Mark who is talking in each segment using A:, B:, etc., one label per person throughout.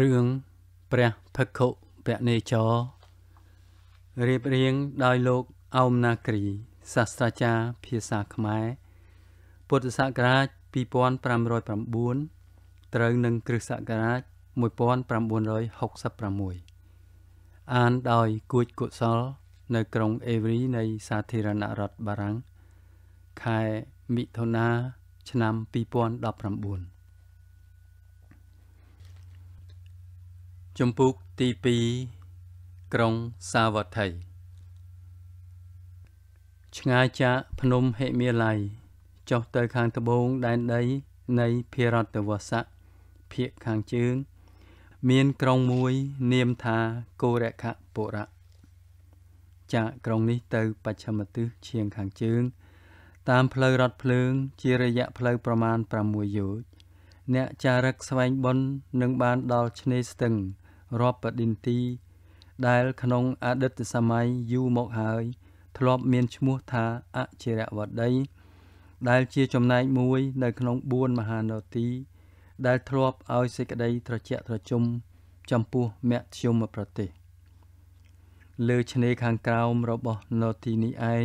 A: រឿងព្រះភក្ខុពនេចររៀបរៀងដោយលោកអោមណាគ្រី សាស្ត្រាចារ្យភាសាខ្មែរ ពុទ្ធសករាជ2509ត្រូវនឹងគ្រិស្តសករាជ1966អានដោយគួចកុសល នៅក្រុងអេវរីនៃសាធារណរដ្ឋបារាំងខែមិថុនាឆ្នាំ2019ជំពូកទី2ក្រុងសាវត្ថីឆ្ងាយចាកភ្នំហេមាល័យចុះទៅខាងត្បូងដែនដី នៃភិរតវស័កភាគខាងជើង មានក្រុងមួយនាមថាកូរខបុរៈចាកក្រុងនេះទៅ បច្ឆិមទិសឈៀងខាងជើង តាមផ្លូវរថភ្លើង ជារយៈផ្លូវប្រមាណ6យោជអ្នកចារឹកស្វែងបុណ្យនឹងបានដល់ឆ្នេរស្ទឹងរាប់បដិនទី ដែល ក្នុងអតីតសម័យយូរមកហើយ ធ្លាប់មានឈ្មោះថាអជរវតីដែលជាចំណែកមួយនៅក្នុង4មហានទី ដែល ធ្លាប់ឲ្យសេចក្តីត្រជាក់ត្រជុំចំពោះមគ្គយមប្រទេសលើឆ្នេរខាងក្រោមរបស់នទីនេះឯង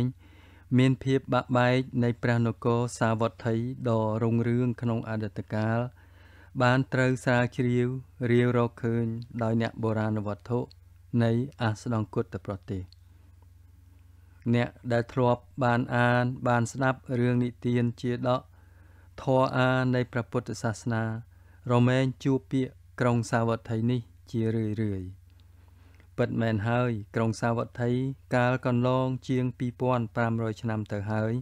A: មានភាពបាក់បែកនៃព្រះនគរសាវត្ថីដ៏រុងរឿងក្នុងអតីតកាលបានត្រូវស្រាវជ្រាវរាវរកឃើញដោយអ្នកបុរាណវត្ថុនៃ អាសដង្គតប្រទេស អ្នកដែលធ្លាប់បានអានបាន ស្ដាប់រឿងនិទានជាដកធរអាននៃព្រះពុទ្ធសាសនា រមែងជួបពាក្យក្រុងសាវត្ថីនេះ ជារឿយរឿយពិតមែនហើយក្រុងសាវត្ថីកាលកន្លង ជាង2500ឆ្នាំទៅហើយ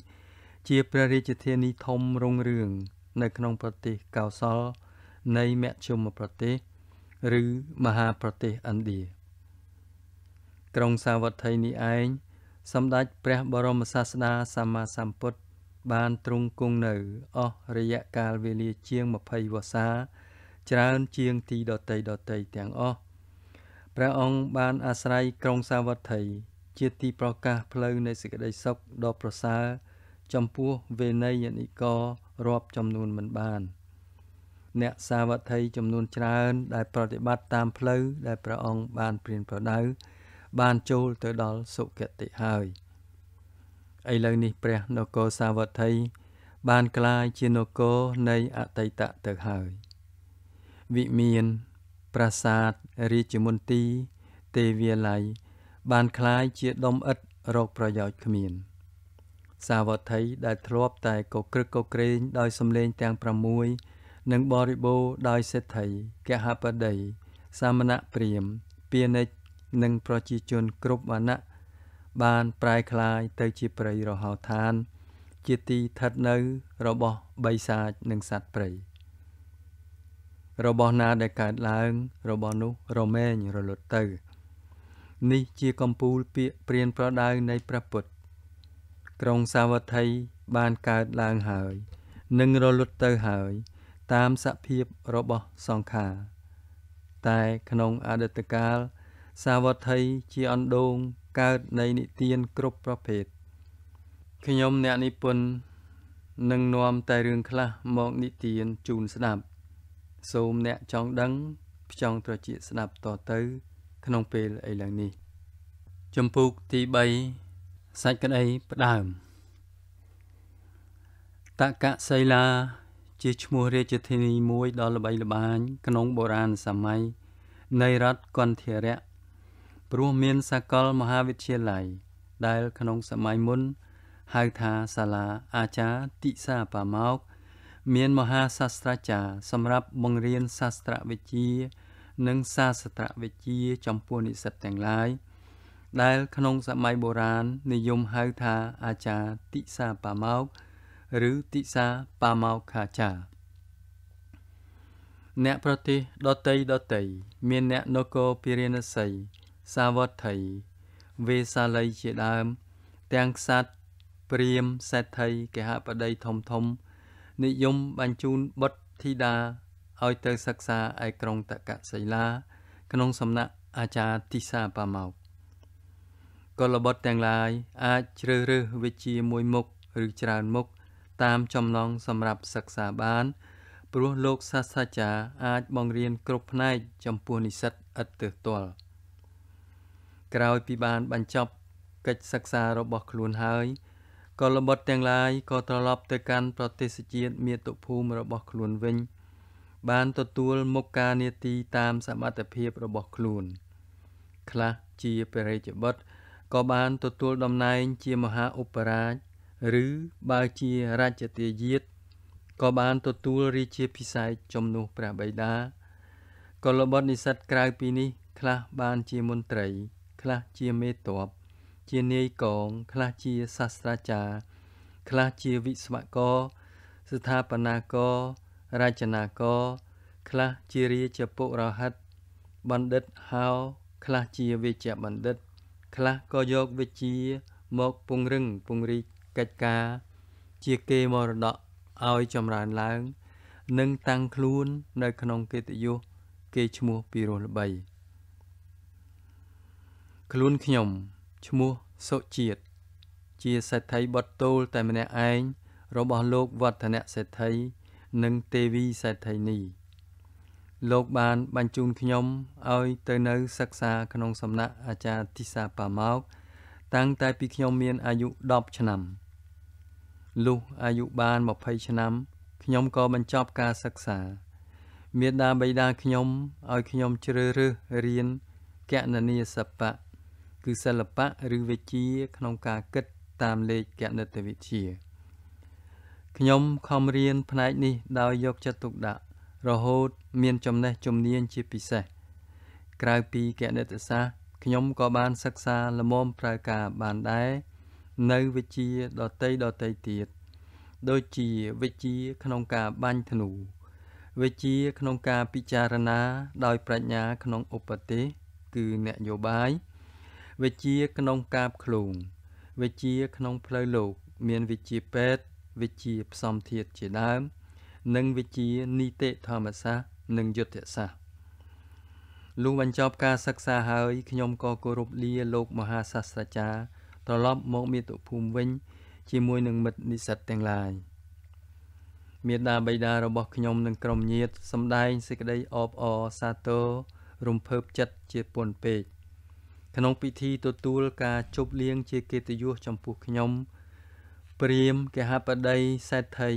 A: ជាព្រះរាជធានីធំរុងរឿងនៅក្នុងប្រទេសកោសលនៃមជ្ឈមប្រទេស ឬមហាប្រទេសឥណ្ឌាក្រុងសាវត្ថីនេះឯងសម្ដេចព្រះបរមសាស្តាសម្មាសម្ពុទ្ធបានទ្រង់គង់នៅអស់រយៈកាលវេលាជាង20វស្សាច្រើនជាងទីដតីដតីទាំងអស់ព្រះអង្គបាន អាស្រ័យក្រុងសាវត្ថី ជាទីប្រកាសផ្លូវនៃសេចក្តីសុខដ៏ប្រសើរចំពោះវេន័យនិកររាប់ចំនួនមិនបាន។អ្នកសាវត្ថី ចំនួនច្រើនដែលប្រតិបត្តិតាមផ្លូវដែលព្រះអង្គបានព្រានប្រដៅ បានចូលទៅដល់សុគតិហើយឥឡូវនេះព្រះនគរសាវត្ថី បានក្លាយជានគរនៃអតីតទៅហើយ វិមាន ប្រាសាទរាជមន្ទីរទេវាល័យបានក្លាយជាដុំឥតរោគប្រយោជន៍គ្មាន សាវត្ថីដែល ធ្លាប់តែកុក្រឹកកុក្រែងដោយសំលេងទាំង6និងបរិបូរដោយសេដ្ឋីកហបតីសាមណព្រាមពាណិជ្យនិងប្រជាជនគ្រប់វណ្ណៈបានប្រែក្លាយទៅជាព្រៃរហោឋាន ជាទីស្ថិតនៅរបស់បិសាចនិងសត្វព្រៃរបស់ណាដែលកើតឡើងរបស់នោះរមែងរលត់ទៅ នេះជាកំពូលពាកព្រៀនប្រដៅនៃព្រះពុទ្ធក្រុងសាវត្ថីបានកើតឡើងហើយ និងរលត់ទៅហើយតាមសភាពរបស់សង្ខារតែក្នុងអតីតកាលសាវត្ថីជាអណ្ដូងកើតនៃនិទានគ្រប់ប្រភេទខ្ញុំអ្នកនិពន្ធនឹងនាំតែរឿងខ្លះមកនិទានជូនស្ដាប់ សូមអ្នកចង់ដឹងចង់ត្រជាស្ដាប់តទៅក្នុងពេលឥឡូវនេះចម្ពោះទី3សេចក្តីផ្ដើមតកសីឡាជាឈ្មោះរាជធានីមួយដ៏ល្បីល្បាញក្នុងបុរាណសម័យនៃរដ្ឋគន្ធរៈព្រោះមានសាកលមហាវិទ្យាល័យដែលក្នុងសម័យមុនហៅថាសាលាអាចារ្យតិសាបាមកមានមហាសាស្ត្រាចារ្យសម្រាប់បង្រៀនសាស្ត្រវិទ្យានិងសាស្ត្រវិទ្យាចំពោះនិស្សិតទាំងឡាយដែលក្នុងសម័យបុរាណនិយមហៅថាអាចារ្យតិសាបាមកឬទិសាបាមោខាចាអ្នកប្រទេសដតីដតីមានអ្នកនគរពារាណសីសាវត្ថី វេសាល័យជាដើម ទាំងសัตว์ព្រាមសេដ្ឋីកហបតីធំធំនិយមបញ្ជូនបុត្រធីតាឲ្យទៅសិក្សាឯក្រុងតកសីឡាក្នុងសំណាក់អាចារ្យទិសាបាមកកុលបុត្រទាំងឡាយអាចជ្រើសរើសវិជ្ជាមួយមុខឬច្រើនមុខតាមចំណងសម្រាប់សិក្សាបាន ព្រោះលោកសាស្ត្រាចារ្យអាចបង្រៀនគ្រប់ផ្នែកចំពោះនិស្សិតឥតទើសទាល់ក្រោយពីបានបញ្ចប់កិច្ចសិក្សារបស់ខ្លួនហើយក៏លំបត់ទាំងឡាយក៏ត្រឡប់ទៅកាន់ប្រទេសជាតិមាតុភូមិរបស់ខ្លួនវិញ បានទទួលមុខការនីតិតាមសមត្ថភាពរបស់ខ្លួន ខ្លះជាបរិជ្ជបុត្រក៏បាន ទទួលតំណែង ជាមហាឧបរាជឬបើជារាជទាយាតក៏បានទទួលរាជាភិសេកជំនួសព្រះបិតាក៏លបតនិស្សិតក្រៅពីនេះ ខ្លះបានជាមន្ត្រី ខ្លះជាមេតបជានាយកង ខ្លះជាសាស្ត្រាចារ្យខ្លះជាវិស្វករស្ថាបនាកររចនាករខ្លះជារាជពុករហិតបណ្ឌិតហៅខ្លះជាវេជ្ជបណ្ឌិត ខ្លះក៏យកវិជ្ជាមកពង្រឹងពង្រីកកិច្ចការជាគេមរតកឲ្យចម្រើនឡើង និងតាំងខ្លួន នៅក្នុងកិត្តិយសគេឈ្មោះពីរោះល្បីខ្លួនខ្ញុំ ឈ្មោះសុជាតិជាសេដ្ឋីបុតតូល តែម្នាក់ឯងរបស់លោកវឌ្ឍនៈសេដ្ឋីនិងទេវីសេដ្ឋីនី លោកបានបញ្ជូនខ្ញុំឲ្យទៅនៅសិក្សាក្នុងសំណាក់អាចារ្យទីសាប៉ាម៉ោក តាំងតែពីខ្ញុំមានអាយុ10ឆ្នាំ។លុះអាយុបាន20ឆ្នាំខ្ញុំក៏បញ្ចប់ការសិក្សាមេដាបៃតាខ្ញុំឲ្យខ្ញុំជ្រើសរើសរៀនកណនីសិល្បៈគឺសិល្បៈឬវិជ្ជាក្នុងការគិតតាមលេខគណិតវិទ្យាខ្ញុំខំរៀនផ្នែកនេះដោយយកចិត្តទុកដាក់ រហូត មានចំណេះ ជំនាញជាពិសេសក្រៅពីគណិតសាស្ត្រខ្ញុំក៏បានសិក្សាលំមប្រើការ បានដែរនៅវិជ្ជាដតីដតីទៀតដូចជាវិជ្ជាក្នុងការបាញ់ធ្នូវិជ្ជាក្នុងការពិចារណា ដោយ ប្រាជ្ញា ក្នុងឧបទេសគឺអ្នកយោបាយ វិជ្ជាក្នុងការឃ្លូងវិជ្ជាក្នុងផ្លូវលោកមានវិជ្ជាពេទ្យវិជ្ជាផ្សំធាតជាដើម និងវិជ្ជានីតិធម្មសាស្ត្រនិងយុទ្ធសាស្ត្រលុះបញ្ចប់ការសិក្សាហើយខ្ញុំក៏គោរពលាលោក មហាសាស្ត្រាចារ្យត្រឡប់មកមាតុភូមិវិញ ជាមួយនឹងមិត្តនិស្សិតទាំងឡាយមេដាបៃតារបស់ខ្ញុំនិងក្រុមញាតសម្ដែងសេចក្តីអបអរសាទររំភើបចិត្តជាពន់ពេកក្នុងពិធីទទួលការជប់លៀងជាកិត្តិយសចំពោះខ្ញុំ ព្រាមកហបតីសេដ្ឋី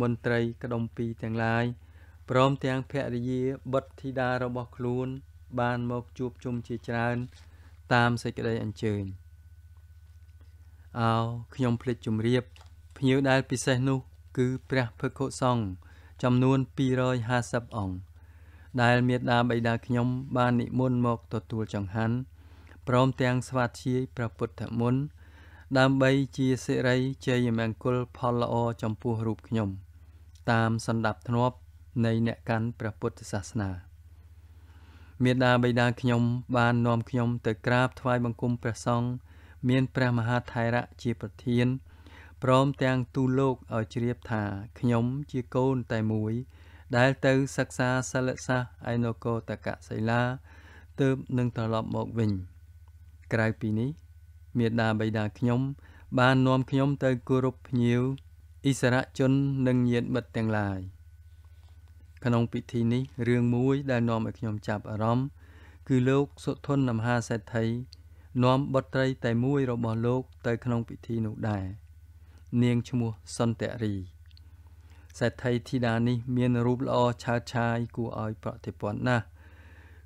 A: មន្ត្រីក្ដុំពីទាំងឡាយព្រមទាំងភរិយាបុត្រធីតារបស់ខ្លួន បានមកជួបជុំជាច្រើន តាមសេចក្តីអញ្ជើញ។អោខ្ញុំភ្លេចជម្រាបភ្ញៀវដែលពិសេសនោះគឺព្រះភិក្ខុសង្ឃចំនួន250អង្គដែលមេត្តាបិតាខ្ញុំ បាននិមន្តមកទទួលចង្ហាន់ព្រមទាំងស្វាធ្យាយព្រះពុទ្ធមន្តដើម្បីជាសិរីជ័យមង្គលផលល្អចំពោះរូបខ្ញុំ តាមសន្តាប់ធ្នាប់ នៃអ្នកកាន់ព្រះពុទ្ធសាសនាមេត្តាបិតាខ្ញុំ បាននាំខ្ញុំទៅក្រាបថ្វាយបង្គំព្រះសង្ឃមានព្រះមហាថៃរៈជាប្រធានព្រមទាំងទូលលោកឲ្យជ្រាបថាខ្ញុំជាកូនតែមួយ ដែលទៅសិក្សាសិលសាស្ត្រឯនគរតកសិលាទើបនឹងត្រឡប់មកវិញក្រៅពីនេះមាតាបិតាខ្ញុំ បាននាំខ្ញុំទៅគោរពភ្ញៀវអិសរជននិងញាតិមិត្តទាំងឡាយ ក្នុងពិធីនេះរឿងមួយដែលនាំឲ្យខ្ញុំចាប់អារម្មណ៍គឺលោកសុធនមហាសេដ្ឋីនាំបុត្រីតែមួយរបស់លោកទៅក្នុងពិធីនោះដែរនាងឈ្មោះសន្តរីសេដ្ឋីធីតានេះមានរូបល្អឆើតឆាយគួរឲ្យ ប្រតិពន្ធណាស់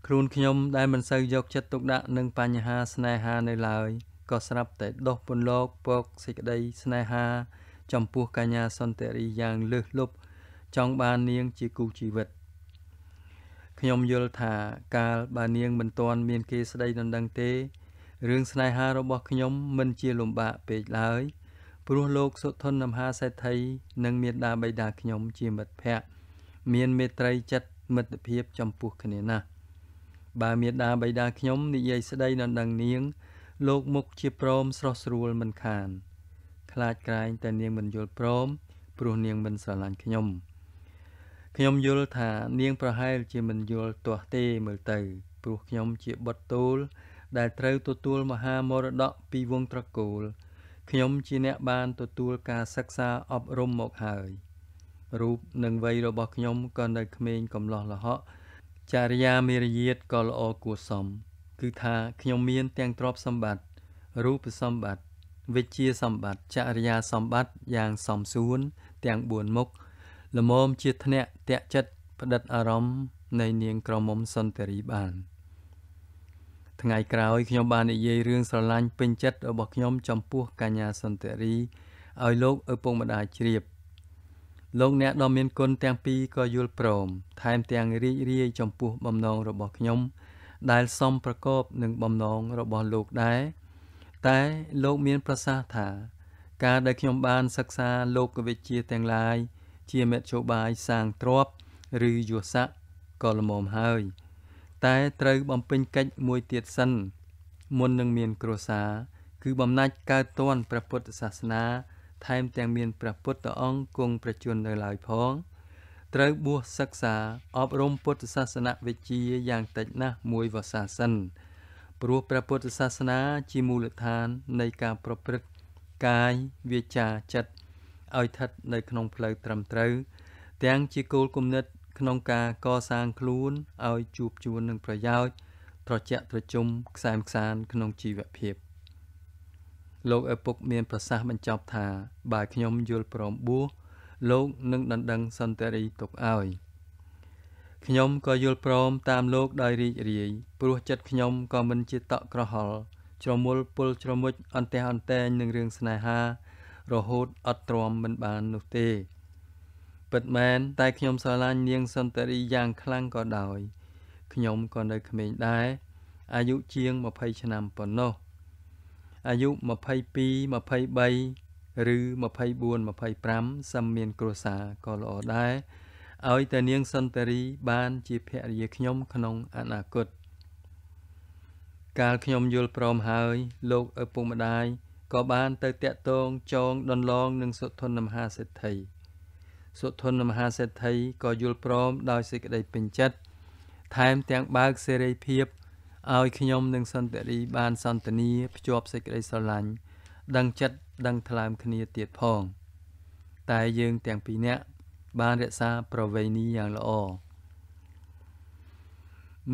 A: ខ្លួនខ្ញុំដែលមិនសូវយកចិត្តទុកដាក់នឹងបញ្ហាស្នេហានៅឡើយក៏ស្រាប់តែដោះពន្លកពកសេចក្តីស្នេហា ចំពោះកញ្ញាសន្តរីយ៉ាងលើសលប់ចង់បាននាងជាគូជីវិតខ្ញុំយល់ថាកាលបើនាងមិនទាន់មានគេស្ដីដណ្ដឹងទេរឿងស្នេហារបស់ខ្ញុំមិនជាលំបាកពេកឡើយ ព្រោះលោកសុធនមហាសេដ្ឋីនិងមេដាបៃតាខ្ញុំ ជាមិត្តភក្តិមានមេត្រីចិត្តមិត្តភាពចំពោះគ្នាណាស់បើមេដាបៃតាខ្ញុំនិយាយស្ដីដណ្ដឹងនាង លោកមុខជាព្រមស្រស់ស្រួលមិនខាន ខ្លាចក្រែងតែនាងមិនយល់ព្រម ព្រោះនាងមិនស្រឡាញ់ខ្ញុំខ្ញុំយល់ថានាងប្រហែល ជាមិនយល់ទាស់ទេមើលទៅព្រោះខ្ញុំជាបុតទូលដែលត្រូវទទួលមហាមរតកពីវងត្រកូល ខ្ញុំជាអ្នកបានទទួលការសិក្សាអប់រំមកហើយរូបនិងវ័យរបស់ខ្ញុំក៏នៅក្មេងកំឡោះលហកចារិយាមេរយាទក៏ល្អគួរសមគឺថាខ្ញុំមាន ទាំងទ្រព្យសម្បត្តិរូបសម្បត្តិវិជ្ជាសម្បត្តិចរិយាសម្បត្តិយ៉ាងសមសួន ទាំង4មុខល្មមជាធ្នាក់តេចិត្តផ្ដិតអារម្មណ៍នៃនាងក្រមុំសុន្ទរីបាន។ថ្ងៃក្រោយខ្ញុំបាននិយាយរឿងស្រឡាញ់ពេញចិត្តរបស់ខ្ញុំចំពោះកញ្ញាសន្តិរីឲ្យលោកឪពុកម្ដាយជ្រាបលោកអ្នកដ៏មានគុណទាំងពីរក៏យល់ព្រម ថែមទាំងរីករាយ ចំពោះបំណងរបស់ខ្ញុំដែលសមប្រកបនឹងបំណងរបស់លោកដែរតែលោកមានប្រសាសន៍ថាការដែលខ្ញុំបានសិក្សាលោកវិជ្ជាទាំងឡាយជាមធ្យោបាយសាងទ្រព្យឬយស័កក៏ល្មមហើយ។តែត្រូវបំពេញកិច្ចមួយទៀតសិន មុននឹងមានគ្រួសារគឺបំណាច់កើតតន់ព្រះពុទ្ធសាសនា ថែមទាំងមានព្រះពុទ្ធអង្គគង់ប្រជញ្ញនៅឡើយផង ត្រូវបួសសិក្សាអប់រំពុទ្ធសាសនវិជ្ជាយ៉ាងតិចណាស់មួយវស្សាសិនព្រោះព្រះពុទ្ធសាសនាជាមូលដ្ឋាន នៃការប្រព្រឹត្តកាយវាចាចិត្តឲ្យស្ថិតនៅក្នុងផ្លូវត្រឹមត្រូវ ទាំងជាគោលគំនិតក្នុងការកសាងខ្លួនឲ្យជួបជួននឹងប្រយោជន៍ត្រជាក់ត្រជុំខ្សែមខ្សានក្នុងជីវភាពលោកឪពុកមានប្រសាសន៍បញ្ចប់ថាបើខ្ញុំយល់ព្រមបួសលោកនឹងដណ្ដឹងសន្តិរីទុកឲ្យខ្ញុំក៏យល់ព្រមតាមលោកដោយរីករាយព្រោះចិត្តខ្ញុំក៏មិនជាតក់ក្រហល់ជ្រមុលពុលជ្រមុជអន្តះអន្តែងនឹងរឿងស្នេហា រហូតអត់ទ្រាំមិនបាននោះទេពិតមែនតែខ្ញុំស្រឡាញ់នាងសន្តារីយ៉ាងខ្លាំងក៏ដោយខ្ញុំក៏នៅក្មេងដែរអាយុជាង20ឆ្នាំប៉ុណ្ណោះអាយុ22 23ឬ24 25សឹមមានគ្រួសារក៏ល្អដែរឲ្យតែនាងសន្តារីបានជាភរិយាខ្ញុំក្នុងអនាគតកាលខ្ញុំយល់ព្រមហើយលោកឪពុកម្ដាយក៏បានទៅតាក់ទងចងដន្លងនឹងសុធនមហាសេដ្ឋីសុធនមហាសេដ្ឋីក៏យល់ព្រមដោយសេចក្តីពេញចិត្តថែមទាំងបើកសេរីភាពឲ្យខ្ញុំនិងសន្តិរីបាន សន្តានាភ្ជាប់សេចក្តីស្រឡាញ់ដឹងចិត្តដឹងថ្លើមគ្នាទៀតផង តែយើងទាំងពីរនាក់បានរក្សាប្រវេណីយ៉ាងល្អ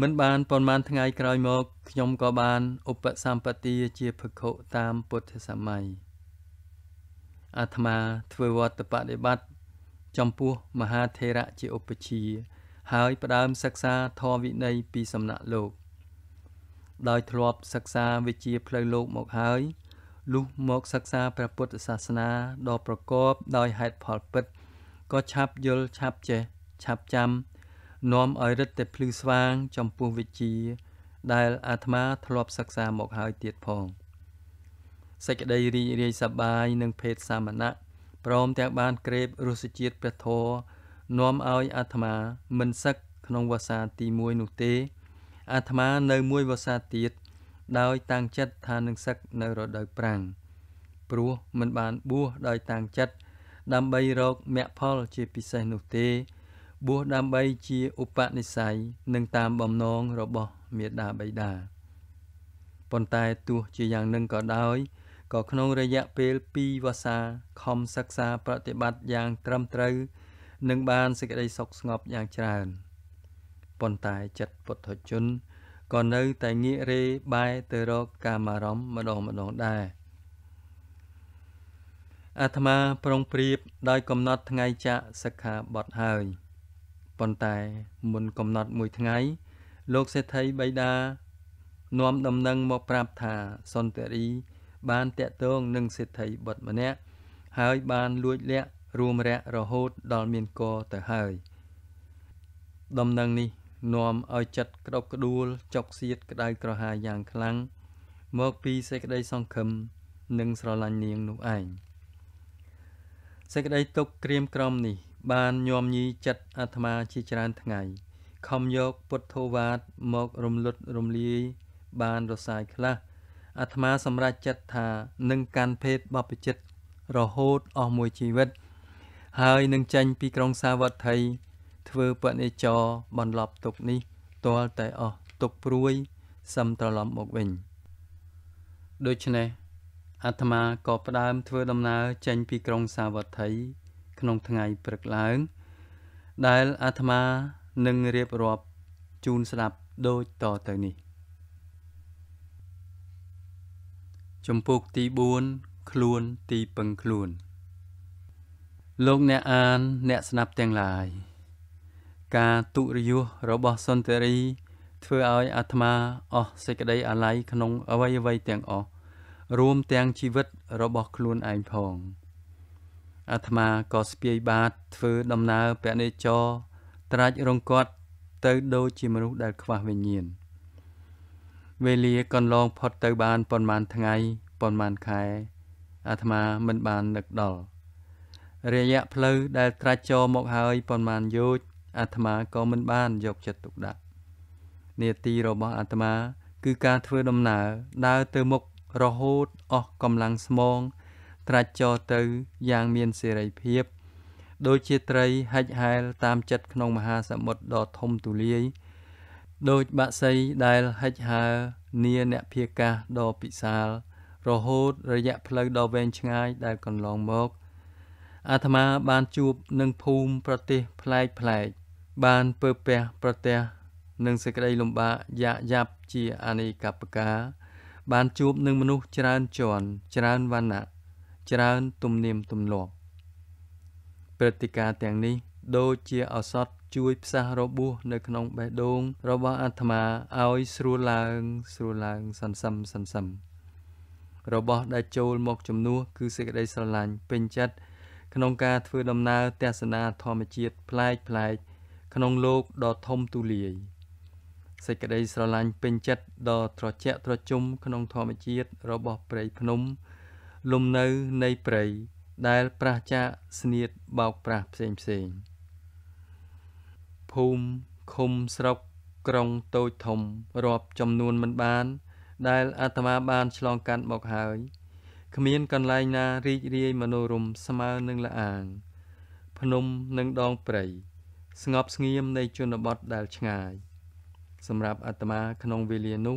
A: មិនបានប៉ុន្មានថ្ងៃ ក្រោយមក ខ្ញុំក៏បានឧបសម្បទាជាភិក្ខុតាមពុទ្ធសម័យអាត្មាធ្វើវត្តបដិបត្តិចំពោះមហាថេរៈជាឧបជា ហើយផ្ដើមសិក្សាធម៌វិន័យពីសំណាក់លោក ដោយ ធ្លាប់សិក្សាវិជ្ជាផ្លូវលោកមកហើយលុះមកសិក្សាព្រះពុទ្ធសាសនា ដ៏ប្រកប ដោយហេតុផលពិតក៏ឆាប់យល់ឆាប់ចេះឆាប់ចាំនាំឲ្យរិទ្ធិភ្លឺស្វាងចំពោះវិជ្ជា ដែលអាត្មាធ្លាប់សិក្សាមកហើយទៀតផងសេចក្តីរីករាយសប្បាយនឹងភេទសាមណៈព្រមទាំងបានក្រេបរសជាតិព្រះធម៌នាំឲ្យអាត្មាមិនសឹកក្នុងវសាទី1នោះទេ អាត្មានៅមួយវសាទៀតដោយ តាំងចិត្តថានឹងសឹកនៅរដូវប្រាំងព្រោះមិនបានបួសដោយតាំងចិត្តដើម្បីរកមគ្គផលជាពិសេសនោះទេបួសដើម្បីជាឧបនិស្ស័យនិងតាមបំណងរបស់មេដាបៃតាប៉ុន្តែទោះជាយ៉ាងនឹងក៏ដោយក៏ក្នុងរយៈពេល2វស្សាខំសិក្សាប្រតិបត្តិយ៉ាងត្រឹមត្រូវនឹងបានសេចក្តីសុខស្ងប់យ៉ាងច្រើនប៉ុន្តែចិត្តពុទ្ធជនក៏នៅតែងាករេបែរទៅរកកាមារម្មណ៍ម្ដងម្ដងដែរអាត្មាប្រុងប្រៀបដោយកំណត់ថ្ងៃចាក់សិក្ខាបទហើយប៉ុន្តែមុនកំណត់មួយថ្ងៃ លោកសេដ្ឋីបៃតានាំដំណឹងមកប្រាប់ថាសន្តិរីបានតាក់ទងនឹងសិទ្ធិបុត្រម្នាក់ហើយ បានលួចលាក់រួមរយៈរហូត ដល់មានកទៅហើយដំណឹងនេះ នាំឲ្យចិត្តក្តុកក្តួលចុកសៀតក្តៅក្រហាយយ៉ាងខ្លាំងមកពីសេចក្តីសង្ឃឹមនិងស្រឡាញ់នាងនោះឯងសេចក្តី ទុកក្រៀមក្រំនេះ បានញោមញីចិត្តអាត្មាជាច្រើនថ្ងៃខំយកពុទ្ធោវាទមករំលត់រំលាយបានរសាយខ្លះអាត្មាសម្រេចចិត្តថានឹងកាន់ភេទបព្វជិតរហូតអស់មួយជីវិត ហើយនឹងចេញពីក្រុងសាវត្ថីធ្វើបនិចរបន្លប់ទុកនេះទាល់តែអស់ទុកព្រួយសឹមត្រឡប់មកវិញ ដូច្នេះអាត្មាក៏ផ្ដើមធ្វើដំណើរចេញពីក្រុងសាវត្ថី ក្នុងថ្ងៃព្រឹកឡើង ដែលអាត្មានឹងរៀបរាប់ជូនស្ដាប់ដូចតទៅនេះចំពោះទី4ខ្លួនទីពឹងខ្លួន លោកអ្នកអាន អ្នកស្ដាប់ទាំងឡាយ ការទុរយុសរបស់សុន្ទរីធ្វើឲ្យអាត្មាអស់សេចក្តី អាល័យក្នុងអវយវ័យទាំងអស់រួមទាំងជីវិតរបស់ខ្លួនឯងផងអាត្មាក៏ស្ពាយបាតធ្វើដំណើរពណ៌នេចរត្រាច់រងគាត់ទៅដូចជាមនុស្សដែលខ្វះវិញ្ញាណ។វេលាកន្លងផុតទៅបានប៉ុន្មានថ្ងៃប៉ុន្មានខែ អាត្មាមិនបាននឹកដល់រយៈផ្លូវដែលត្រាច់ចរមកហើយប៉ុន្មានយោជអាត្មាក៏មិនបានយកចិត្តទុកដាក់នេតិរបស់អាត្មាគឺការធ្វើដំណើរដើរទៅមុខរហូតអស់កម្លាំងស្មង ត្រាច់ចរទៅយ៉ាងមានសេរីភាព ដូចជាត្រីហិចហែលតាមចិត្តក្នុងមហាសមុទ្រដ៏ធំទូលាយដូចបាក់សីដែលហិចហើរនីអ្នកភាកាសដ៏ពិសាលរហូតរយៈផ្លូវដ៏វែងឆ្ងាយដែលកន្លងមកអាត្មាបានជួបនឹងភូមិប្រទេសផ្លែកផ្លែកបានពើពះប្រទេសនឹងសេចក្តីលំបាកយ៉ាយ៉ាប់ជាអនេកបកាបានជួបនឹងមនុស្សច្រើនជាន់ច្រើនវណ្ណៈច្រើនទំនៀមទម្លាប់ព្រឹត្តិការណ៍ទាំងនេះ ដូចជាអសត់ជួយផ្សះរបួសនៅក្នុងបេះដូងរបស់អាត្មាឲ្យស្រួលឡើងស្រួលឡើងសន្សឹមសន្សឹមរបស់ដែលចូលមកជំនួសគឺសេចក្តីស្រឡាញ់ពេញចិត្តក្នុងការធ្វើដំណើរទស្សនាធម្មជាតិប្លែកប្លែកក្នុងលោកដ៏ធំទូលាយសេចក្តីស្រឡាញ់ពេញចិត្តដ៏ត្រជាក់ត្រជុំក្នុងធម្មជាតិរបស់ព្រៃភ្នំលំនៅនៃព្រៃដែលប្រះចាកស្នៀតបោកប្រាស់ផ្សេងផ្សេង។ភូមិឃុំស្រុកក្រុងតូចធំរាប់ចំនួនមិនបានដែល អាត្មាបានឆ្លងកាត់មកហើយគ្មានកន្លែងណារីករាយមនោរម្យស្មើនឹងលអាងភ្នំនិងដងព្រៃស្ងប់ស្ងៀមនៃជនបទដែលឆ្ងាយ សម្រាប់អាត្មាក្នុងវេលានោះ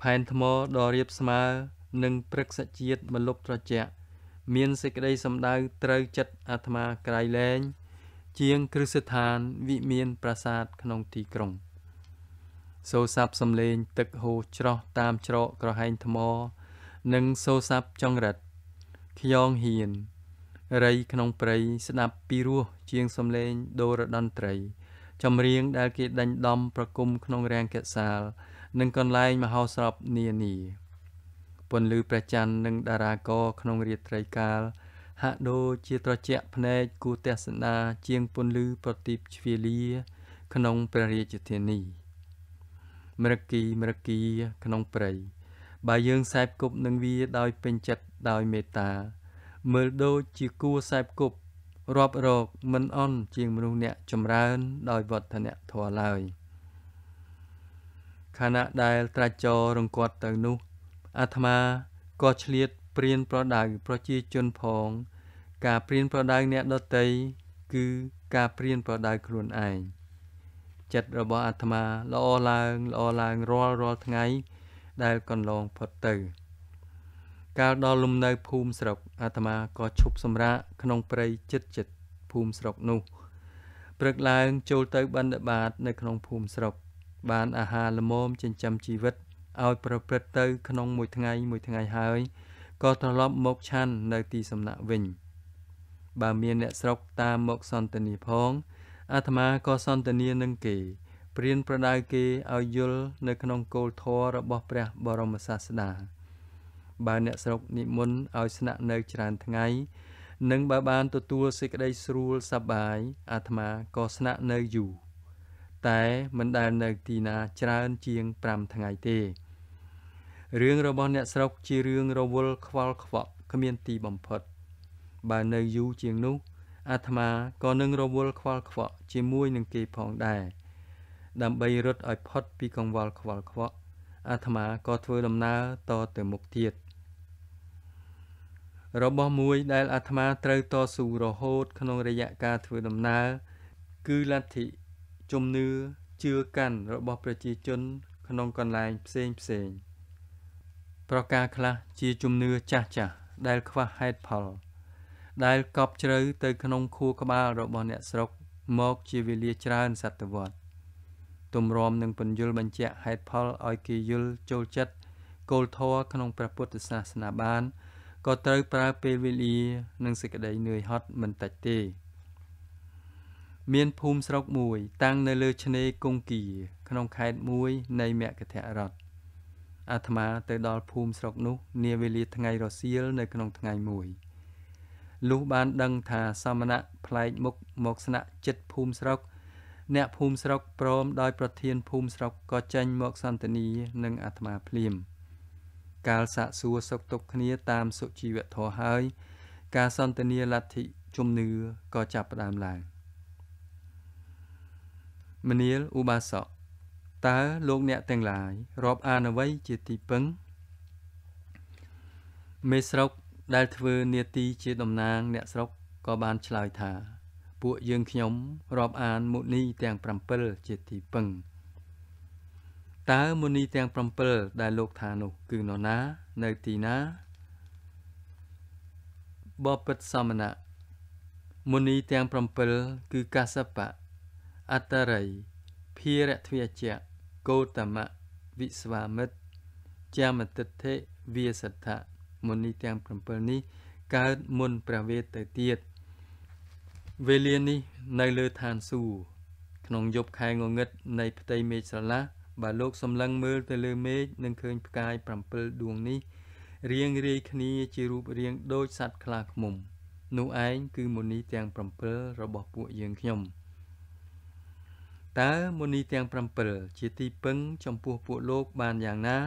A: ផែនថ្មដ៏រៀបស្មើនិងព្រឹកសជាតិមលុបត្រជាក់មានសេចក្តីសម្ដៅត្រូវចិត្តអាត្មាក្រៃលែងជាងគ្រឹះស្ថានវិមានប្រាសាទក្នុងទីក្រុងសូរស័ព្ទសំឡេងទឹកហូរច្រោះតាមច្រកក្រហែងថ្ម និងសូរស័ព្ទចង្រិតខ្យងហៀនរៃក្នុងព្រៃស្ដាប់ពីរោះជាងសំឡេងដូរតន្ត្រី ចម្រៀងដែលគេដេញដំប្រគំក្នុងរាងកសាល និងកន្លែងមហោស្រពនានាពន្លឺព្រះច័ន្ទនិងតារាករក្នុងរាត្រីកាលហាក់ដូចជាត្រជាក់ភ្នែកគូទស្សនាជាងពន្លឺប្រទីបជ្វាលាក្នុងព្រះរាជធានី មរគីមរគីក្នុងព្រៃបើយើងសែបគប់នឹងវាដោយពេញចិត្តដោយមេត្តាមើលដូចជាគួសែបគប់រាប់រកមិនអន់ជាងមនុស្សអ្នកចម្រើន ដោយវឌ្ឍនៈធម៌ឡើយ ខណៈដែល ត្រាច់ចររង្គត់ទៅនោះ អាត្មាក៏ឆ្លៀតព្រៀនប្រដៅប្រជាជនផង ការព្រៀនប្រដៅអ្នកដតីគឺការព្រៀនប្រដៅខ្លួនឯងចិត្តរបស់អាត្មាល្អឡើងល្អឡើងរាល់រាល់ថ្ងៃ ដែលកន្លងផុតទៅកាលដល់លំនៅភូមិស្រុកអាត្មាក៏ឈប់សម្រាកក្នុងព្រៃចិត្តចិត្តភូមិស្រុកនោះព្រឹកឡើងចូលទៅបិណ្ឌបាតនៅក្នុងភូមិស្រុកបានអាហារល្មមចិញ្ចឹមជីវិតឲ្យប្រព្រឹត្តទៅក្នុងមួយថ្ងៃមួយថ្ងៃហើយក៏ត្រឡប់មកឆាន់នៅទីសំណាក់វិញបើមានអ្នកស្រុកតាមមកសន្តានាផង អាត្មាក៏សន្តានានឹងគេព្រៀនប្រដៅគេឲ្យយល់នៅក្នុងគោលធម៌របស់ព្រះបរមសាស្តាបើអ្នកស្រុកនិមន្តឲ្យស្នាក់នៅច្រើនថ្ងៃនិងបើបានទទួលសេចក្តីស្រួលសប្បាយ អាត្មាក៏ស្នាក់នៅយូរតែមិនដែលនៅទីណាច្រើនជាង5ថ្ងៃទេរឿងរបស់អ្នកស្រុកជារឿងរវល់ខ្វល់ខ្វក់គ្មានទីបំផុតបើនៅយូរជាងនោះអាត្មាក៏នឹងរវល់ខ្វល់ខ្វក់ជាមួយនឹងគេផងដែរដើម្បីរត់ឲ្យផុតពីកង្វល់ខ្វល់ខ្វក់ អាត្មាក៏ធ្វើដំណើរតទៅមុខទៀតរបស់មួយដែលអាត្មាត្រូវតស៊ូរហូតក្នុងរយៈកាលធ្វើដំណើរគឺលទ្ធិជំនឿជឿកាន់របស់ប្រជាជនក្នុងកន្លែងផ្សេងផ្សេង។ប្រការខ្លះជាជំនឿចាស់ចាស់ដែលខ្វះហេតុផលដែលកប់ជ្រៅទៅក្នុងខួរក្បាលរបស់អ្នកស្រុកមកជាវេលាច្រើនសតវត្សទម្រាំនឹងពន្យល់បញ្ជាក់ហេតុផលឲ្យគេយល់ចូលចិត្តគោលធម៌ក្នុងព្រះពុទ្ធសាសនាបាន ក៏ត្រូវប្រើពេលវេលានិងសេចក្តីនឿយហត់មិនតិចទេមានភូមិស្រុកមួយតាំងនៅលើឆ្នេរកុងគីក្នុងខេត្តមួយនៃមគធរដ្ឋអាត្មាទៅដល់ភូមិស្រុកនោះ នាវេលាថ្ងៃរសៀលនៅក្នុងថ្ងៃមួយលុះបានដឹងថាសមណៈផ្លែកមុខមកស្នាក់ចិត្តភូមិស្រុក អ្នកភូមិស្រុកព្រមដោយប្រធានភូមិស្រុកក៏ចេញមកសន្ទនានឹងអាត្មាភ្លាមកាលសាកសួរសុខទុក្ខគ្នាតាមសុជីវធម៌ហើយការសន្ទនាលទ្ធិជំនឿក៏ចាប់ផ្ដើមឡើង មនាលឧបាសកតើលោកអ្នកទាំងឡាយរាប់អានអ្វី ជាទីពឹងមេស្រុកដែលធ្វើនេតិជាតំណាងអ្នកស្រុកក៏បានឆ្លើយថា ពួកយើងខ្ញុំរាប់អានមុនីទាំង7ជាទីពឹងតើមុនីទាំង7ដែលលោកថានោះ គឺនរណានៅទីណាបបិទ្ធសមណៈមុនីទាំង7គឺកាសបៈអត្តរិយភារទ្វាជៈកោតមៈវិស្វាមិត្រជាមតិទ្ធិវាសដ្ឋៈមុនីទាំង7នេះកើតមុនព្រះវេទទៅទៀតវេលានេះនៅលើឋានសួគ៌ក្នុងយប់ខែងងឹតនៃផ្ទៃមេឃស្រឡះបើលោកសម្លឹងមើលទៅលើមេឃនឹងឃើញផ្កាយ7ដួងនេះរៀងរាយគ្នាជារូបរាងដូចសត្វខ្លាឃ្មុំនោះឯងគឺមុនីទាំង7របស់ពួកយើងខ្ញុំ។តើមនីទាំង7ជាទីពឹងចំពោះពួកលោកបានយ៉ាងណា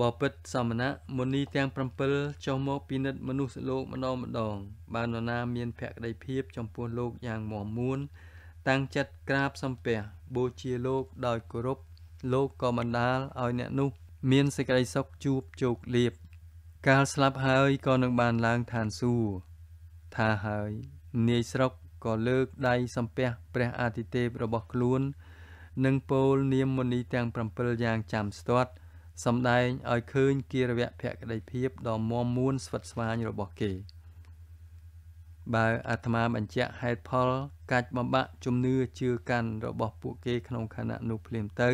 A: បបិទ្ធសមណៈមុនីទាំង7ចុះមកពិនិត្យមនុស្សលោកម្ដងម្ដង បាននរណា មានភក្តីភាព ចំពោះលោកយ៉ាងមមួន តាំងចិត្តក្រាបសំពះបូជាលោកដោយគោរពលោកក៏បណ្ដាលឲ្យអ្នកនោះមានសេចក្តីសុខជួបជោគលាភកាលស្លាប់ហើយក៏នឹងបានឡើងឋានសួគ៌ថាហើយនាយស្រុកក៏លើកដៃសំពះព្រះអាទិទេពរបស់ខ្លួន និងពោលនាមមុនីទាំង7យ៉ាងចាំស្ទាត់សម្ដែងឲ្យឃើញគារវៈភក្តីភាពដ៏មមួនស្វិតស្វាញរបស់គេ បើអាត្មាបញ្ជាក់ហេតុផល កាច់បំបាក់ជំនឿជឿកាន់របស់ពួកគេក្នុងខណៈនោះ ភ្លាមទៅ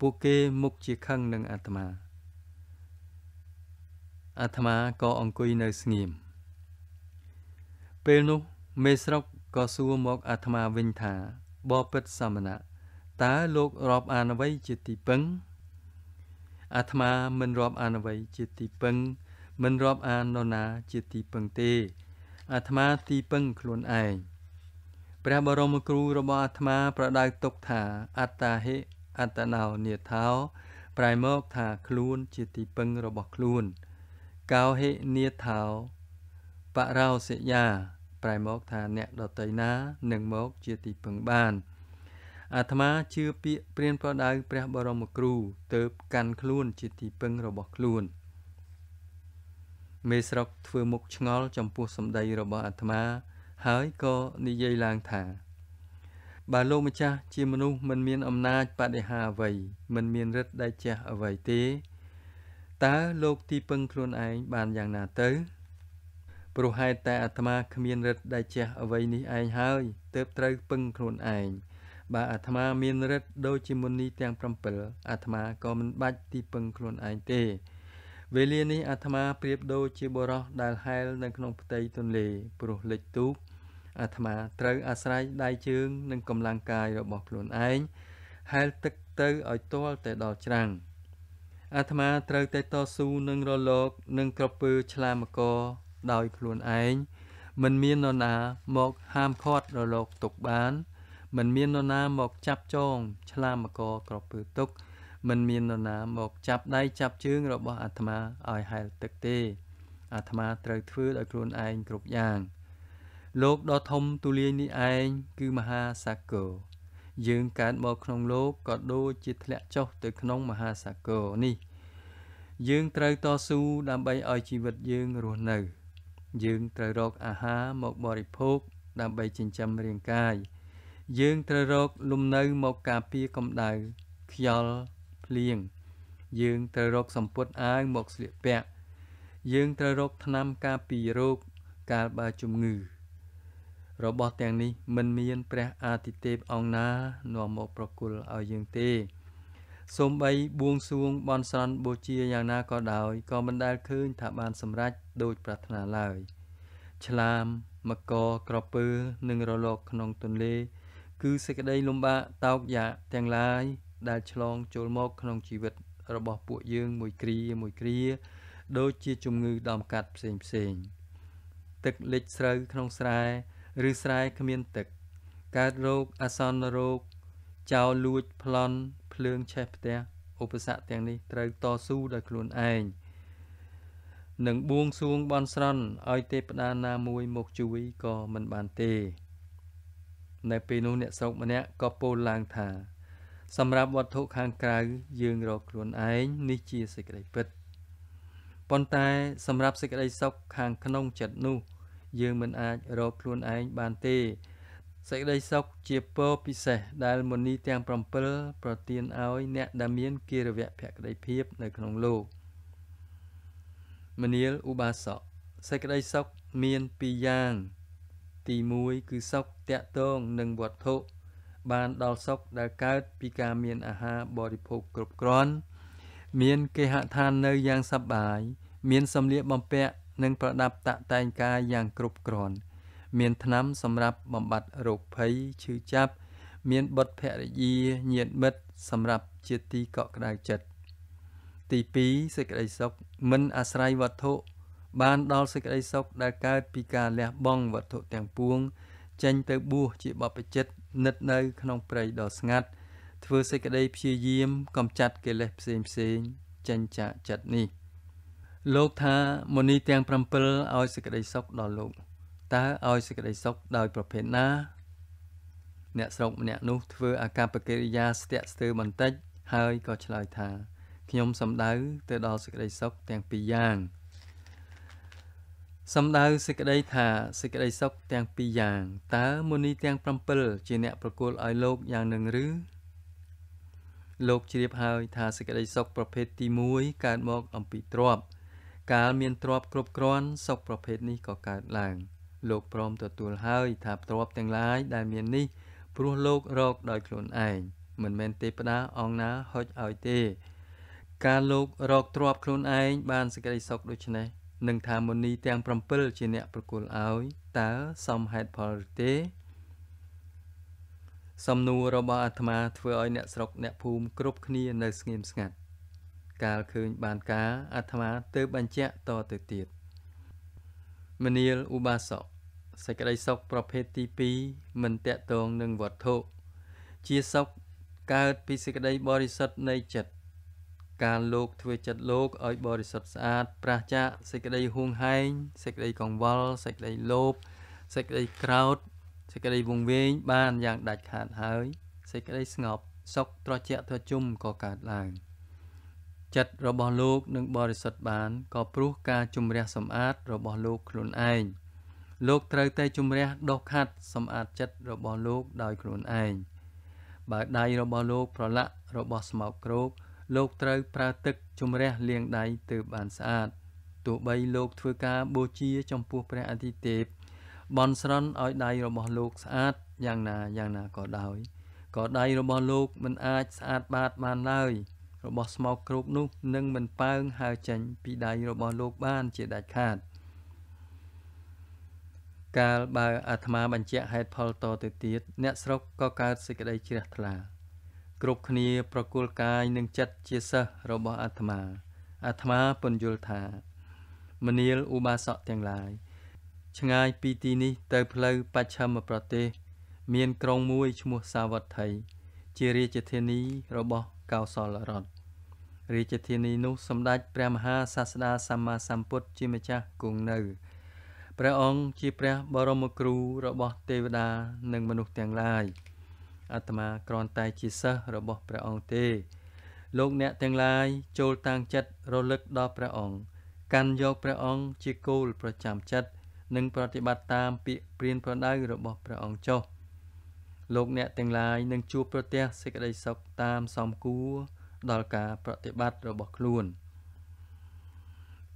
A: ពួកគេមុខជាខឹងនឹងអាត្មាអាត្មាក៏អង្គុយនៅស្ងៀមពេលនោះមេស្រុកក៏សួរមកអាត្មាវិញថាបបិទ្ធសមណៈតើលោករាប់អានអ្វីជាទីពឹងអាត្មាមិនរាប់អានអ្វីជាទីពឹង មិនរាប់អាននរណាជាទីពឹងទេ អាត្មាទីពឹងខ្លួនឯងព្រះបរមគ្រូរបស់អាត្មាប្រដៅទុកថាអត្តាហិអត្តណោនិថោប្រែមកថាខ្លួនជាទីពឹងរបស់ខ្លួន កោហិនិថោបរោសិយាប្រែមកថាអ្នកដតីណានឹងមកជាទីពឹងបាន អាត្មាជឿពាក្យព្រានប្រដៅព្រះបរមគ្រូទៅកាន់ខ្លួន ជាទីពឹងរបស់ខ្លួនមេស្រុកធ្វើមុខឆ្ងល់ចំពោះសម្ដីរបស់អាត្មាហើយក៏និយាយឡើងថាបើលោកម្ចាស់ជាមនុស្សមិនមានអំណាចបដិហាអ្វី មិនមានរិទ្ធដែលចេះអ្វីទេតើលោកទីពឹងខ្លួនឯងបានយ៉ាងណាទៅព្រោះហេតុតែអាត្មាគ្មានរិទ្ធដែលចេះអ្វីនេះឯងហើយទើបត្រូវពឹងខ្លួនឯងបើអាត្មាមានរិទ្ធដូចជាមុននេះទាំង7អាត្មាក៏មិនបាច់ទីពឹងខ្លួនឯងទេវេលានេះអាត្មាប្រៀបដូចជាបរោះដែលហែលនៅក្នុងផ្ទៃទន្លេព្រោះលិចទូកអាត្មាត្រូវអាស្រ័យដៃជើងនិងកម្លាំងកាយរបស់ខ្លួនឯងហែលទឹកទៅឲ្យទាល់តែដល់ច្រាំងអាត្មាត្រូវតែតស៊ូនឹងរលកនិងក្រពើឆ្លាមកដោយខ្លួនឯងមិនមាននរណាមកហាមឃាត់រលកទុកបានមិនមាននរណាមកចាប់ចង ឆ្លាមកក្រពើទុកមិនមាននរណាមកចាប់ដៃចាប់ជើងរបស់អាត្មាឲ្យហែលទឹកទេ អាត្មាត្រូវធ្វើដោយខ្លួនឯងគ្រប់យ៉ាងលោកដ៏ធំទូលាយនេះឯងគឺមហាសាគរយើងកើតមកក្នុងលោកក៏ដូចជាធ្លាក់ចុះទៅក្នុងមហាសាគរនេះយើងត្រូវតស៊ូដើម្បីឲ្យជីវិតយើងរស់នៅ។យើងត្រូវរកអាហារមកបរិភោគដើម្បីចិញ្ចឹមរាងកាយយើងត្រូវរកលំនៅមកការពារកម្ដៅខ្យល់ភ្លៀងយើងត្រូវរកសម្ពុតអាវមកស្លៀកពាក់យើងត្រូវរកថ្នាំការពាររោគកាលបើជំងឺ របស់ទាំងនេះមិនមានព្រះអាទិទេពអង្គណានាំមកប្រគល់ឲ្យយើងទេសូមបីបួងសួងបន់ស្រន់បូជាយ៉ាងណាក៏ដោយ ក៏មិនដែលឃើញថាបានសម្រេចដូចប្រាថ្នាឡើយឆ្លាម មកកក្រពើនិងរលកក្នុងទន្លេគឺសេចក្តីលំបាកតោកយ៉ាទាំងឡាយដែលឆ្លងចូលមកក្នុងជីវិត របស់ពួកយើងមួយគ្រាមួយគ្រា ដូចជាជំងឺដំកាត់ផ្សេងផ្សេងទឹកលិចស្រូវក្នុងស្រែឬស្រែគ្មានទឹកកើតរោគអាសន្នរោគចោលលួចប្លន់ភ្លើងឆេះផ្ទះឧបសគ្គទាំងនេះត្រូវតស៊ូដោយខ្លួនឯងនឹងបួងសួងបន់ស្រន់ឲ្យទេពតាណាមួយមកជួយក៏មិនបានទេនៅពេលនោះអ្នកស្រុកម្នាក់ក៏ពោលឡើងថា សម្រាប់វត្ថុខាងក្រៅយើងរកខ្លួនឯងនេះជាសេចក្តីពិតប៉ុន្តែ សម្រាប់សេចក្តីសុខខាងក្នុងចិត្តនោះយើងមិនអាចរកខ្លួនឯងបានទេសេចក្តីសុខជាពរពិសេសដែលមុនីទាំង7ប្រទានឲ្យអ្នកដែលមានគិរវៈភក្តីភាពនៅក្នុងលោក មនាលឧបាសកសេចក្តីសុខមានពីរយ៉ាង ទី1គឺសុខតកតងនឹងវត្ថុបានដល់សុខដែលកើតពីការមានអាហារបរិភោគគ្រប់គ្រាន់មានគេហដ្ឋាននៅយ៉ាងសប្បាយមានសម្លៀកបំពាក់និងប្រដាប់តាក់តែងកាយយ៉ាងគ្រប់គ្រាន់មានថ្នាំសម្រាប់បំបត្តិរោគភ័យឈឺចាប់ មានបុត្រភរិយាញាតិមិត្តសម្រាប់ជាទីកក់ក្ដៅចិត្តទី2សេចក្តីសុខមិនអាស្រ័យវត្ថុបាន ដល់សេចក្តីសុខដែលកើតពីការលះបង់វត្ថុទាំងពួង ចេញទៅបួសជាបព្វជិត និតនៅក្នុងព្រៃដ៏ស្ងាត់ធ្វើសេចក្តីព្យាយាម កំចាត់កិលេសផ្សេងផ្សេងចេញចាកចិត្តនេះលោកថាមុនី ទាំង7ឲ្យសេចក្តីសុខដល់លោកតើឲ្យសេចក្តីសុខដោយប្រភេទណា អ្នកស្រុកម្នាក់នោះធ្វើអាកប្បកិរិយាស្ទាក់ស្ទើរបន្តិចហើយក៏ឆ្លើយថាខ្ញុំសំដៅទៅដល់សេចក្តីសុខទាំងពីរយ៉ាង សំដៅសេចក្តីថាសេចក្តីសុខទាំងពីរយ៉ាងតើមុនីទាំង7ជាអ្នកប្រគល់ឲ្យលោកយ៉ាងនឹងឬលោកជ្រាបហើយថាសេចក្តីសុខប្រភេទទី1កើតមកអំពីទ្រព្យកាលមានទ្រព្យគ្រប់គ្រាន់សុខប្រភេទនេះក៏កើតឡើង។លោកព្រមទទួលហើយថាទ្រព្យទាំងឡាយដែលមាននេះព្រោះលោករកដោយខ្លួនឯងមិនមែនទេព្តាអង្គណាហុចឲ្យទេ ការលោករកទ្រព្យខ្លួនឯងបានសេចក្តីសុខដូច្នេះនឹងថាមុនីទាំង7ជាអ្នក ប្រគល់ឲ្យតើសមហេតុផលឬទេសំណួររបស់អាត្មា ធ្វើឲ្យអ្នកស្រុកអ្នកភូមិគ្រប់គ្នានៅស្ងៀមស្ងាត់កាលឃើញបានការអាត្មាទើបបញ្ជាក់តទៅទៀតមនាលឧបាសកសេចក្តីសុខប្រភេទទី2មិនតាក់ទងនឹងវត្ថុជាសុខកើតពីសេចក្តីបរិសុទ្ធនៃចិត្តការលោកធ្វើចិត្តលោកឲ្យបរិសុទ្ធស្អាតប្រះចាកសេចក្តីហួងហែងសេចក្តីកង្វល់សេចក្តីលោភសេចក្តីក្រោធសេចក្តីវង្វេងបានយ៉ាងដាច់ខាតហើយសេចក្តីស្ងប់សុខត្រជាក់ត្រជុំក៏កើតឡើង។ចិត្តរបស់លោកនឹងបរិសុទ្ធបានក៏ព្រោះការជំរះសម្អាតរបស់លោកខ្លួនឯងលោកត្រូវតែជំរះដុសខាត់សម្អាតចិត្តរបស់លោកដោយខ្លួនឯងបើដៃរបស់លោកប្រឡាក់របស់ស្មោកគ្រោក លោកត្រូវប្រើទឹកជំរះលាងដៃទើបបានស្អាតទោះបីលោកធ្វើការបូជាចំពោះព្រះអធិទេព បន់ស្រន់ឲ្យដៃរបស់លោកស្អាតយ៉ាងណាយ៉ាងណាក៏ដោយក៏ដៃរបស់លោកមិនអាចស្អាតបាតបានឡើយរបស់ស្មោកគ្របនោះនឹងមិនប៉ើងហើរចេញពីដៃរបស់លោកបានជាដាច់ខាត កាលបើអាត្មាបញ្ជាក់ហេតុផលតទៅទៀត អ្នកស្រុកក៏កើតសេចក្តីជ្រះថ្លា គ្រប់គ្នា ប្រគល់កាយនិងចិត្តជាសិស្សរបស់អាត្មាអាត្មាពន្យល់ថា មនាលឧបាសកទាំងឡាយឆ្ងាយពីទីនេះ ទៅ ផ្លូវបច្ឆិមប្រទេស មានក្រុងមួយឈ្មោះសាវត្ថីជារាជធានីរបស់កោសលរដ្ឋរាជធានីនោះសម្ដេចព្រះមហាសាស្តាសម្មាសម្ពុទ្ធជាម្ចាស់គង់នៅព្រះអង្គជាព្រះបរមគ្រូរបស់ទេវតា និងមនុស្សទាំងឡាយអាត្មាគ្រាន់តែជាសិស្សរបស់ព្រះអង្គទេ លោកអ្នកទាំងឡាយ ចូលតាំងចិត្តរលឹកដល់ព្រះអង្គកាន់យកព្រះអង្គជាគោលប្រចាំចិត្តនិងប្រតិបត្តិតាមពាក្យព្រានប្រដៅរបស់ព្រះអង្គចុះ។លោកអ្នកទាំងឡាយនឹងជួបប្រទះសេចក្តីសុខតាមសមគួរដល់ការប្រតិបត្តិរបស់ខ្លួន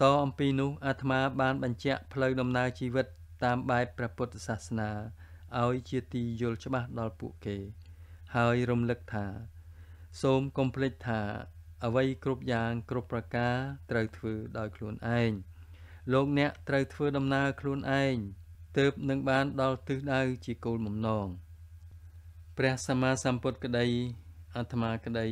A: តអំពីនោះអាត្មាបានបញ្ជាក់ផ្លូវដំណើរជីវិតតាមបែបព្រះពុទ្ធសាសនាឲ្យជាទីយល់ច្បាស់ដល់ពួកគេ ហើយរំលឹកថា សូមកុំភ្លេចថាអ្វីគ្រប់យ៉ាងគ្រប់ប្រការត្រូវធ្វើដោយខ្លួនឯងលោកអ្នកត្រូវធ្វើដំណើរខ្លួនឯងទើបនឹងបានដល់ទិសដៅជាគោលបំណង។ព្រះសម្មាសម្ពុទ្ធក្តីអាត្មាក្តី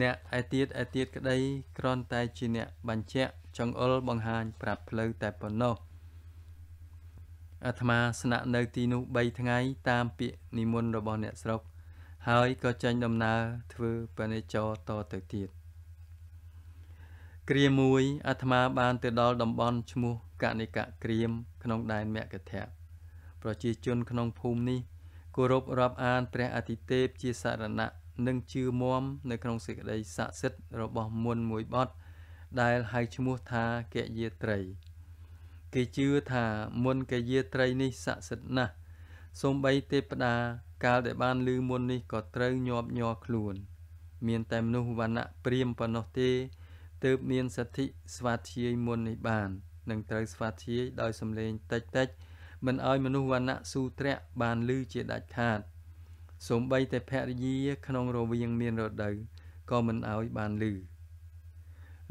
A: អ្នកឯទៀតឯទៀតក្តីគ្រាន់តែជាអ្នកបញ្ជាក់ចង្អុលបង្ហាញ ប្រាប់ផ្លូវតែប៉ុណ្ណោះអាត្មាស្នាក់នៅទីនោះ3ថ្ងៃតាមពាក្យនិមន្តរបស់អ្នកស្រុកហើយក៏ចេញដំណើរធ្វើបនិចរតទៅទៀតគ្រាមួយអាត្មាបាន ទៅដល់តំបន់ ឈ្មោះកនិកៈក្រៀមក្នុងដែនមគធៈប្រជាជនក្នុងភូមិនេះគោរពរាប់អានព្រះអតិទេពជាសរណៈនិងជឿមមនៅក្នុងសេចក្តីស័ក្តិសិទ្ធិរបស់មុនមួយបទដែលហៅឈ្មោះថាកយាត្រីគេជឿថាមុនកយាត្រីនេះស័ក្តិសិទ្ធិណាស់សូម្បីទេពតាកាលដែលបានឮមុននេះក៏ត្រូវញាប់ញ័រខ្លួន មានតែមនុស្សវណ្ណៈព្រាមប៉ុណ្ណោះទេទើបមានសិទ្ធិស្វាធ្យាយមុននេះបាននឹងត្រូវស្វាធ្យាយដោយសម្លេងតិចតិចតិចមិនឲ្យមនុស្សវណ្ណៈស៊ូទ្រៈបានលឺជាដាច់ខាតសូម្បីតែភរិយាក្នុងរវាងមានរដូវក៏មិនឲ្យបានលឺ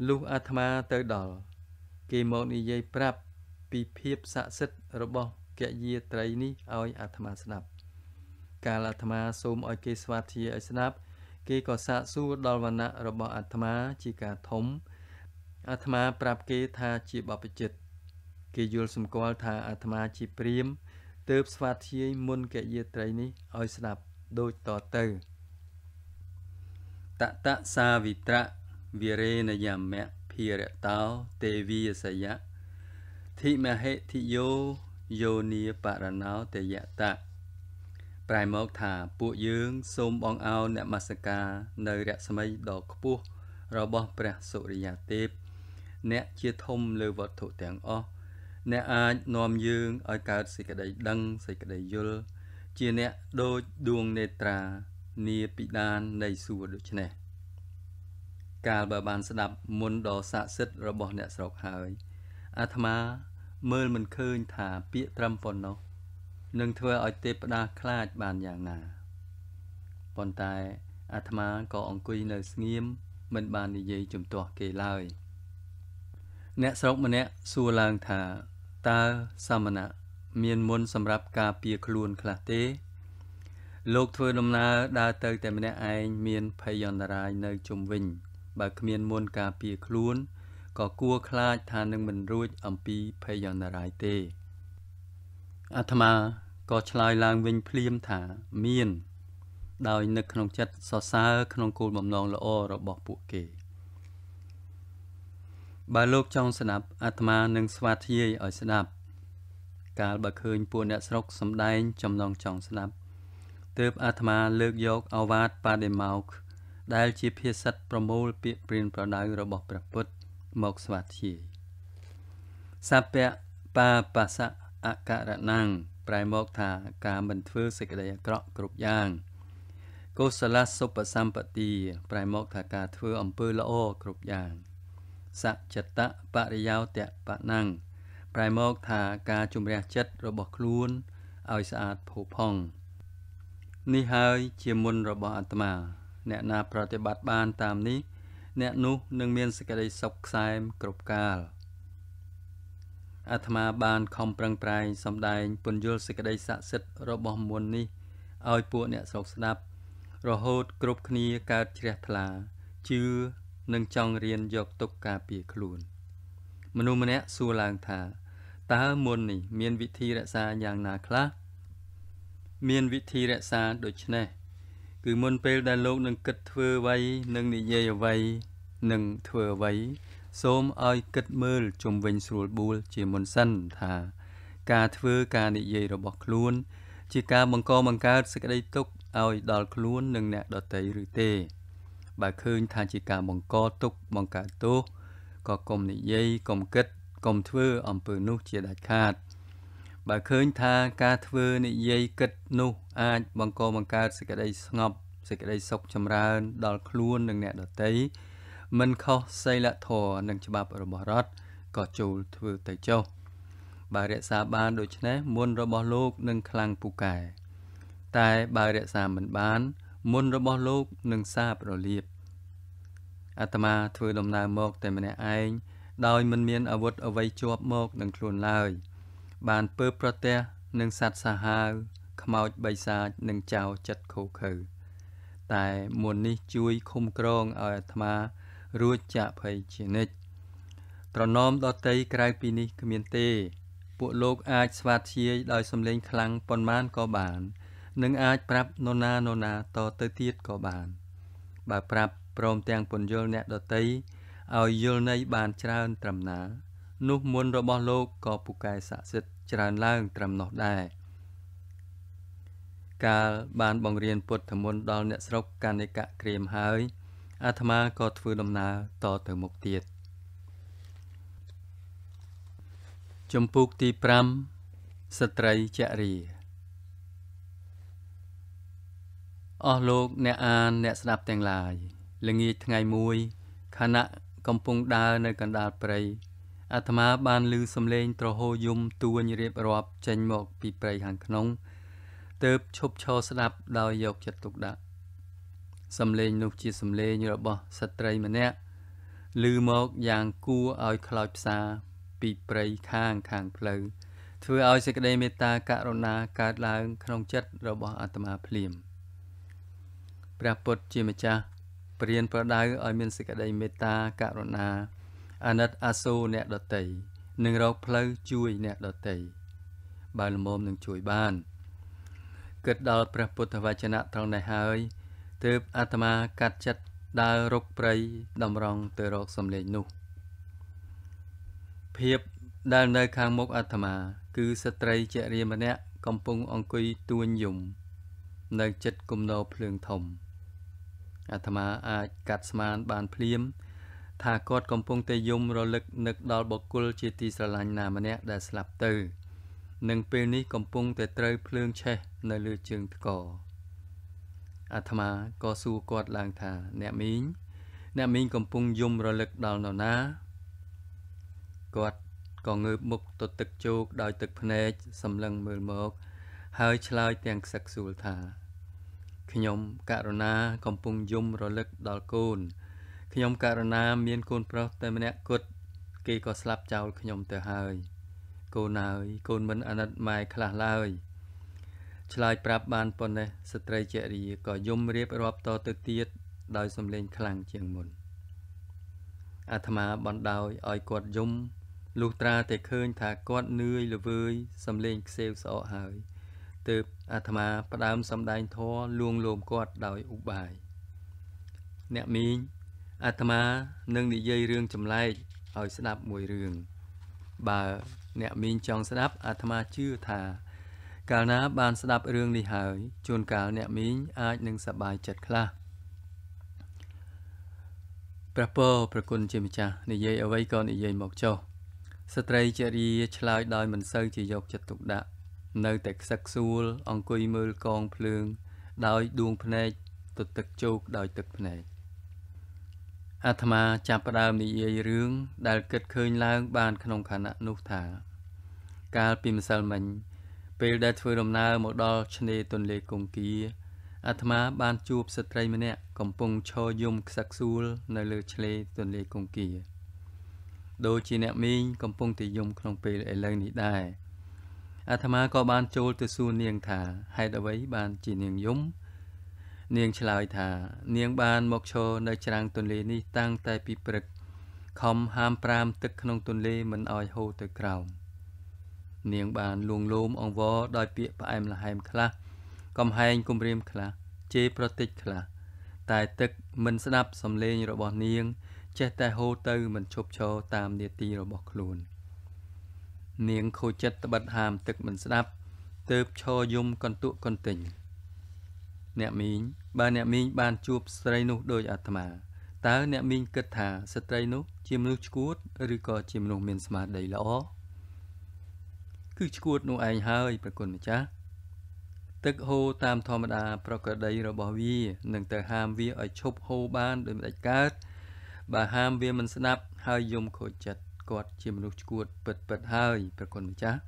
A: លុះអាត្មាទៅដល់គេមកនិយាយប្រាប់ពីភាពស័ក្តិសិទ្ធិរបស់កិយាត្រីនេះឲ្យអាត្មាស្ដាប់កាលអាត្មាសូមឲ្យគេស្វាធ្យាឲ្យស្ដាប់គេក៏សាកសួរដល់វណ្ណៈរបស់អាត្មាជាការធំអាត្មាប្រាប់គេថាជាបព្វជិតគេយល់សម្គាល់ថាអាត្មាជាព្រាមទើបស្វាធ្យាយមុនកយាត្រីនេះឲ្យស្ដាប់ដូចតទៅតតសាវិត្រៈវិរេណយមៈភិរតោទេវីសយៈធិមហេធិយោយោនីបរណោតយតៈប្រែមកថាពួកយើងសូមបងអោនអ្នកមស្ការ នៅរស្មីដ៏ខ្ពស់របស់ព្រះសុរិយាទេពអ្នកជាធំលើវត្ថុទាំងអស់អ្នកអាចនាំយើងឲ្យកើតសេចក្តីដឹងសេចក្តីយល់ជាអ្នកដូចដួងនេត្រានីពិដាននៃសួរដូចនេះកាលបើបានស្ដាប់មុនដ៏ស័ក្តិសិទ្ធិរបស់អ្នកស្រុកហើយ អាត្មាមើលមិនឃើញថាពាក្យត្រឹមប៉ុណ្ណោះនឹងធ្វើឲ្យទេពតាខ្លាចបានយ៉ាងណាប៉ុន្តែអាត្មាក៏អង្គុយនៅស្ងៀមមិនបាននិយាយជំទាស់គេឡើយ អ្នកស្រុកម្នាក់សួរឡើងថាតើសាមណៈមានមុនសម្រាប់ការពារខ្លួនខ្លះទេ លោកធ្វើដំណើរដើរទៅតែម្នាក់ឯងមានភ័យអន្តរាយនៅជុំវិញ បើគ្មានមុនការពារខ្លួនក៏គួរខ្លាចថានឹងមិនរួចអំពីភ័យអន្តរាយទេអាត្មាក៏ឆ្លើយឡើងវិញភ្លាមថាមានដោយនឹកក្នុងចិត្តសរសើរក្នុងគោលបំណងល្អរបស់ពួកគេ។បើលោកចង់ស្ដាប់អាត្មានឹងស្វាធ្យាយឲ្យស្ដាប់កាលបើឃើញពួកអ្នកស្រុកសំដែងចំណងចង់ស្ដាប់ទើបអាត្មាលើកយកអវាទបាដេម៉ោក ដែលជាភាសិតប្រមូលពាក្យព្រានប្រដៅរបស់ព្រះពុទ្ធមកស្វាធ្យាយសពៈបាបសៈអករណੰប្រែមកថាការមិនធ្វើសេចក្តីអាក្រក់គ្រប់យ៉ាងកុសលសុបសម្បទាប្រែមកថាការធ្វើអំពើល្អគ្រប់យ៉ាងសច្ចតបរិយោទៈបណੰងប្រែមកថាការជំរះចិត្តរបស់ខ្លួនឲ្យស្អាតផូរផង់នេះហើយជាមុនរបស់អាត្មាអ្នកណាប្រតិបត្តិបានតាមនេះ អ្នកនោះនឹងមានសេចក្តីសុខខ្សែមគ្រប់កាលអាត្មាបានខំប្រឹងប្រែងសម្ដែងពន្យល់សេចក្តីស័ក្តិសិទ្ធិរបស់មុននេះឲ្យពួកអ្នកស្រុកស្ដាប់ រហូតគ្រប់គ្នាកើតជ្រះថ្លាជឿនិងចង់រៀនយកទុកការពារខ្លួន មនុស្សម្នាក់សួរឡើងថាតើមុននេះ មានវិធីរក្សាយ៉ាងណាខ្លះមានវិធីរក្សាដូចនេះគឺមុនពេលដែលលោកនឹងគិតធ្វើអ្វីនិងនិយាយអ្វីនិងធ្វើអ្វីសូមឲ្យគិតមើលជុំវិញស្រួលបួលជាមុនសិនថា ការធ្វើការនិយាយរបស់ខ្លួន ជាការបង្កបង្កើតសេចក្តី ទុក្ខឲ្យដល់ខ្លួននិងអ្នកដទៃឬទេបើឃើញថាជាការបង្កទុកបង្កើតទោសក៏កុំនិយាយកុំគិតកុំធ្វើអំពើនោះជាដាច់ខាតបើឃើញថាការធ្វើនិយាយគិតនោះអាចបង្កបង្កើតសេចក្តីស្ងប់សេចក្តីសុខចម្រើន ដល់ខ្លួននិងអ្នកដទៃមិនខុសសីលធម៌និងច្បាប់របស់រដ្ឋក៏ចូលធ្វើទៅចុះបើរក្សាបានដូច្នេះមុនរបស់លោកនឹងខ្លាំងពូកែតែបើរក្សាមិនបានមុនរបស់លោកនឹងសាបរលាបអាត្មាធ្វើដំណើរមកតែម្នាក់ឯងដោយមិនមានអាវុធអ្វីជាប់មកនឹងខ្លួនឡើយ បានពើប្រទះនឹងសត្វសាហាវខ្មោចបិសាចនិងចៅចិត្តខូខើតែមុននេះជួយឃុំក្រងឲ្យអាត្មារួចចាក់ភ័យជានិច្ចត្រណមដតីក្រៅពីនេះគ្មានទេ ពួកលោកអាចស្វាធ្យាយដោយសំឡេង ខ្លាំងប៉ុន្មានក៏បាននឹងអាចប្រាប់នរណានរណាតទៅទៀតក៏បានបើប្រាប់ព្រមទាំងពន្យល់អ្នកដតីឲ្យយល់ន័យបានច្រើនត្រឹមណានោះមុនរបស់ លោកក៏ពូកែស័ក្តិសិទ្ធច្រើនឡើងត្រឹមនោះដែរកាលបានបង្រៀនពុទ្ធមន្តដល់អ្នកស្រុកកនិកៈក្រៀមហើយ អាត្មាក៏ធ្វើដំណើរតទៅមុខទៀតចម្ពោះទី5ស្ត្រីចរិយាអស់លោកអ្នកអានអ្នកស្ដាប់ទាំងឡាយល្ងាចថ្ងៃមួយខណៈកំពុងដើរនៅកណ្ដាលព្រៃអាត្មាបានឮសំឡេងត្រហោយំទួញរៀបរាប់ចេញមកពីព្រៃខាងក្នុងទើបឈប់ឈរស្ដាប់ដោយយកចិត្តទុកដាក់សំឡេងនោះជាសំឡេងរបស់ស្ត្រីម្នាក់ឮមកយ៉ាងគួរឲ្យខ្លោចផ្សា ពីព្រៃខាងខាងផ្លូវធ្វើឲ្យសេចក្តីមេត្តាករុណាកើតឡើងក្នុងចិត្តរបស់អាត្មាភ្លាម។ព្រះពុទ្ធជាម្ចាស់ព្រានប្រដៅឲ្យមានសេចក្តីមេត្តាករុណាអាណិតអាសូរអ្នកដតីនិងរកផ្លូវជួយអ្នកដតីបើលមមនឹងជួយបានគិតដល់ព្រះពុទ្ធវចនៈត្រង់នេះហើយទើបអាត្មាកាត់ចិត្តដើររុកព្រៃតម្រង់ទៅរកសំលេងនោះភាពដែលនៅខាងមុខអាត្មា គឺស្ត្រីជារាម្នាក់កំពុងអង្គុយទួញយំ នៅចិត្តគំនរភ្លើងធំអាត្មាអាចកាត់ស្មានបានភ្លាម ថាគាត់កំពុងតែយំរលឹកនឹកដល់បុគ្គលជាទីស្រឡាញ់ណាម្នាក់ដែលស្លាប់ទៅនឹងពេលនេះកំពុងតែត្រូវភ្លើងឆេះនៅលើជើងថ្កអាត្មាក៏សួរគាត់ឡើងថាអ្នកមីងអ្នកមីងកំពុងយំរលឹកដល់នរណាគាត់ក៏ងើបមុខទៅទឹកជោកដោយទឹកភ្នែកសម្លឹងមើលមក ហើយឆ្លើយទាំងខ្សឹកសួលថាខ្ញុំករណាកំពុងយំរលឹកដល់កូនខ្ញុំករណាមានកូនប្រុសតែម្នាក់គត់គេក៏ស្លាប់ចោលខ្ញុំទៅហើយ កូនហើយកូនមិនអាណិតម៉ែខ្លះឡើយឆ្លើយប្រាប់បានប៉ុណ្ណេះស្ត្រីជារីក៏យំរៀបរាប់តទៅទៀតដោយសំឡេងខ្លាំងជាងមុន អាត្មាបណ្ដោយឲ្យគាត់យំលុះត្រាតែឃើញថាគាត់នឿយល្វើយសំឡេងខ្សេវស្អកហើយទើបអាត្មាផ្ដើមសំដែងធម៌លួងលោមគាត់ដោយឧបាយអ្នកមីងអាត្មានឹងនិយាយរឿងចម្លែកឲ្យស្ដាប់មួយរឿងបើអ្នកមីងចង់ស្ដាប់អាត្មាជឿថាកាលណា បានស្ដាប់រឿងនេះហើយជួនកាលអ្នកមីងអាចនឹងសប្បាយចិត្តខ្លះព្រះពរប្រគុណជាម្ចាស់និយាយអ្វីក៏និយាយមកចុះស្ត្រីជារីឆ្លើយដោយមិនសូវជាយកចិត្តទុកដាក់នៅតែខ្សឹកខ្សួលអង្គុយមើលកងភ្លើង ដោយដួងភ្នែកទទឹកជោកដោយទឹកភ្នែកអាត្មាចាប់ផ្ដើមនិយាយរឿងដែលគិតឃើញឡើងបានក្នុងខណៈនោះថាកាលពីម្សិលមិញ ពេលដែលធ្វើដំណើរមកដល់ឆ្នេរទន្លេកុងគីអាត្មាបានជួបស្ត្រីម្នាក់កំពុងឈរយំខ្សឹកសួលនៅលើឆ្នេរទន្លេកុងគីដូចជាអ្នកមីងកំពុងតែយំក្នុងពេលឥឡូវនេះដែរអាត្មាក៏បានចូលទៅសួរនាងថាហេតុអ្វីបានជានាងយំនាងឆ្លើយថា នាងបានមកឈរនៅ ច្រាំងទន្លេនេះតាំងតែពីព្រឹកខំហាមប្រាមទឹកក្នុងទន្លេមិនឲ្យហូរទៅក្រោមនាងបានលួងលោមអង្វរដោយ ពាក្យផ្អែមល្ហែមខ្លះកំហែងគំរាមខ្លះជេរប្រតិចខ្លះតែទឹកមិនស្ដាប់សំឡេងរបស់នាងចេះតែហូរទៅ មិនឈប់ឈរតាមនីតិរបស់ខ្លួន។នាងខូចចិត្តត្បិតហាមទឹកមិនស្ដាប់ទើបឈរយំកន្ទក់កន្ទិញអ្នកមីងបើអ្នកមីងបាន ជួបស្រីនោះដោយអាត្មាតើអ្នកមីងគិតថាស្ត្រីនោះជាមនុស្សឈួតឬក៏ជាមនុស្សមានស្មារតីល្អគឺឈួតនោះឯងហើយប្រគុណម្ចាស់ទឹកហូរតាមធម្មតាប្រក្រតីរបស់វានឹងទៅហាមវាឲ្យឈប់ហូរបានដោយមិនដាច់កើតបើហាមវាមិនស្ដាប់ហើយយំខូចចិត្តគាត់ជាមនុស្សឈួតពិតពិតហើយប្រគុណម្ចាស់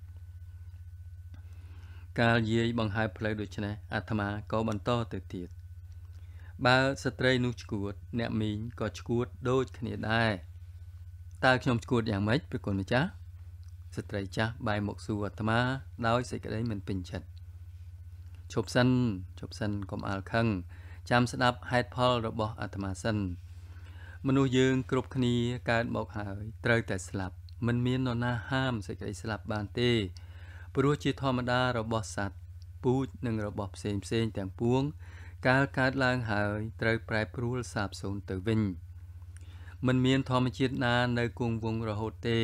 A: កាលយាយបង្ហើបផ្លូវដូច្នេះអាត្មាក៏បន្តទៅទៀតបើស្ត្រីនោះឈួត អ្នកមីងក៏ឈួតដូចគ្នាដែរតើខ្ញុំឈួតយ៉ាងម៉េចប្រគុណម្ចាស់ស្ត្រីចាស់បែរមកសួរអាត្មាដោយសេចក្តីមិនពេញចិត្តឈប់សិនឈប់សិនកុំអាលខឹងចាំស្ដាប់ហេតុផលរបស់អាត្មាសិនមនុស្សយើងគ្រប់គ្នាកើតមកហើយត្រូវតែស្លាប់មិនមាននរណាហាមសេចក្តីស្លាប់បានទេ ព្រោះជាធម្មតារបស់សត្វពូជនិងរបស់ផ្សេងផ្សេងទាំងពួង កាលកើតឡើងហើយត្រូវប្រែប្រួលសាបសូន្យទៅវិញមិនមានធម្មជាតិណានៅគង់វង្សរហូតទេ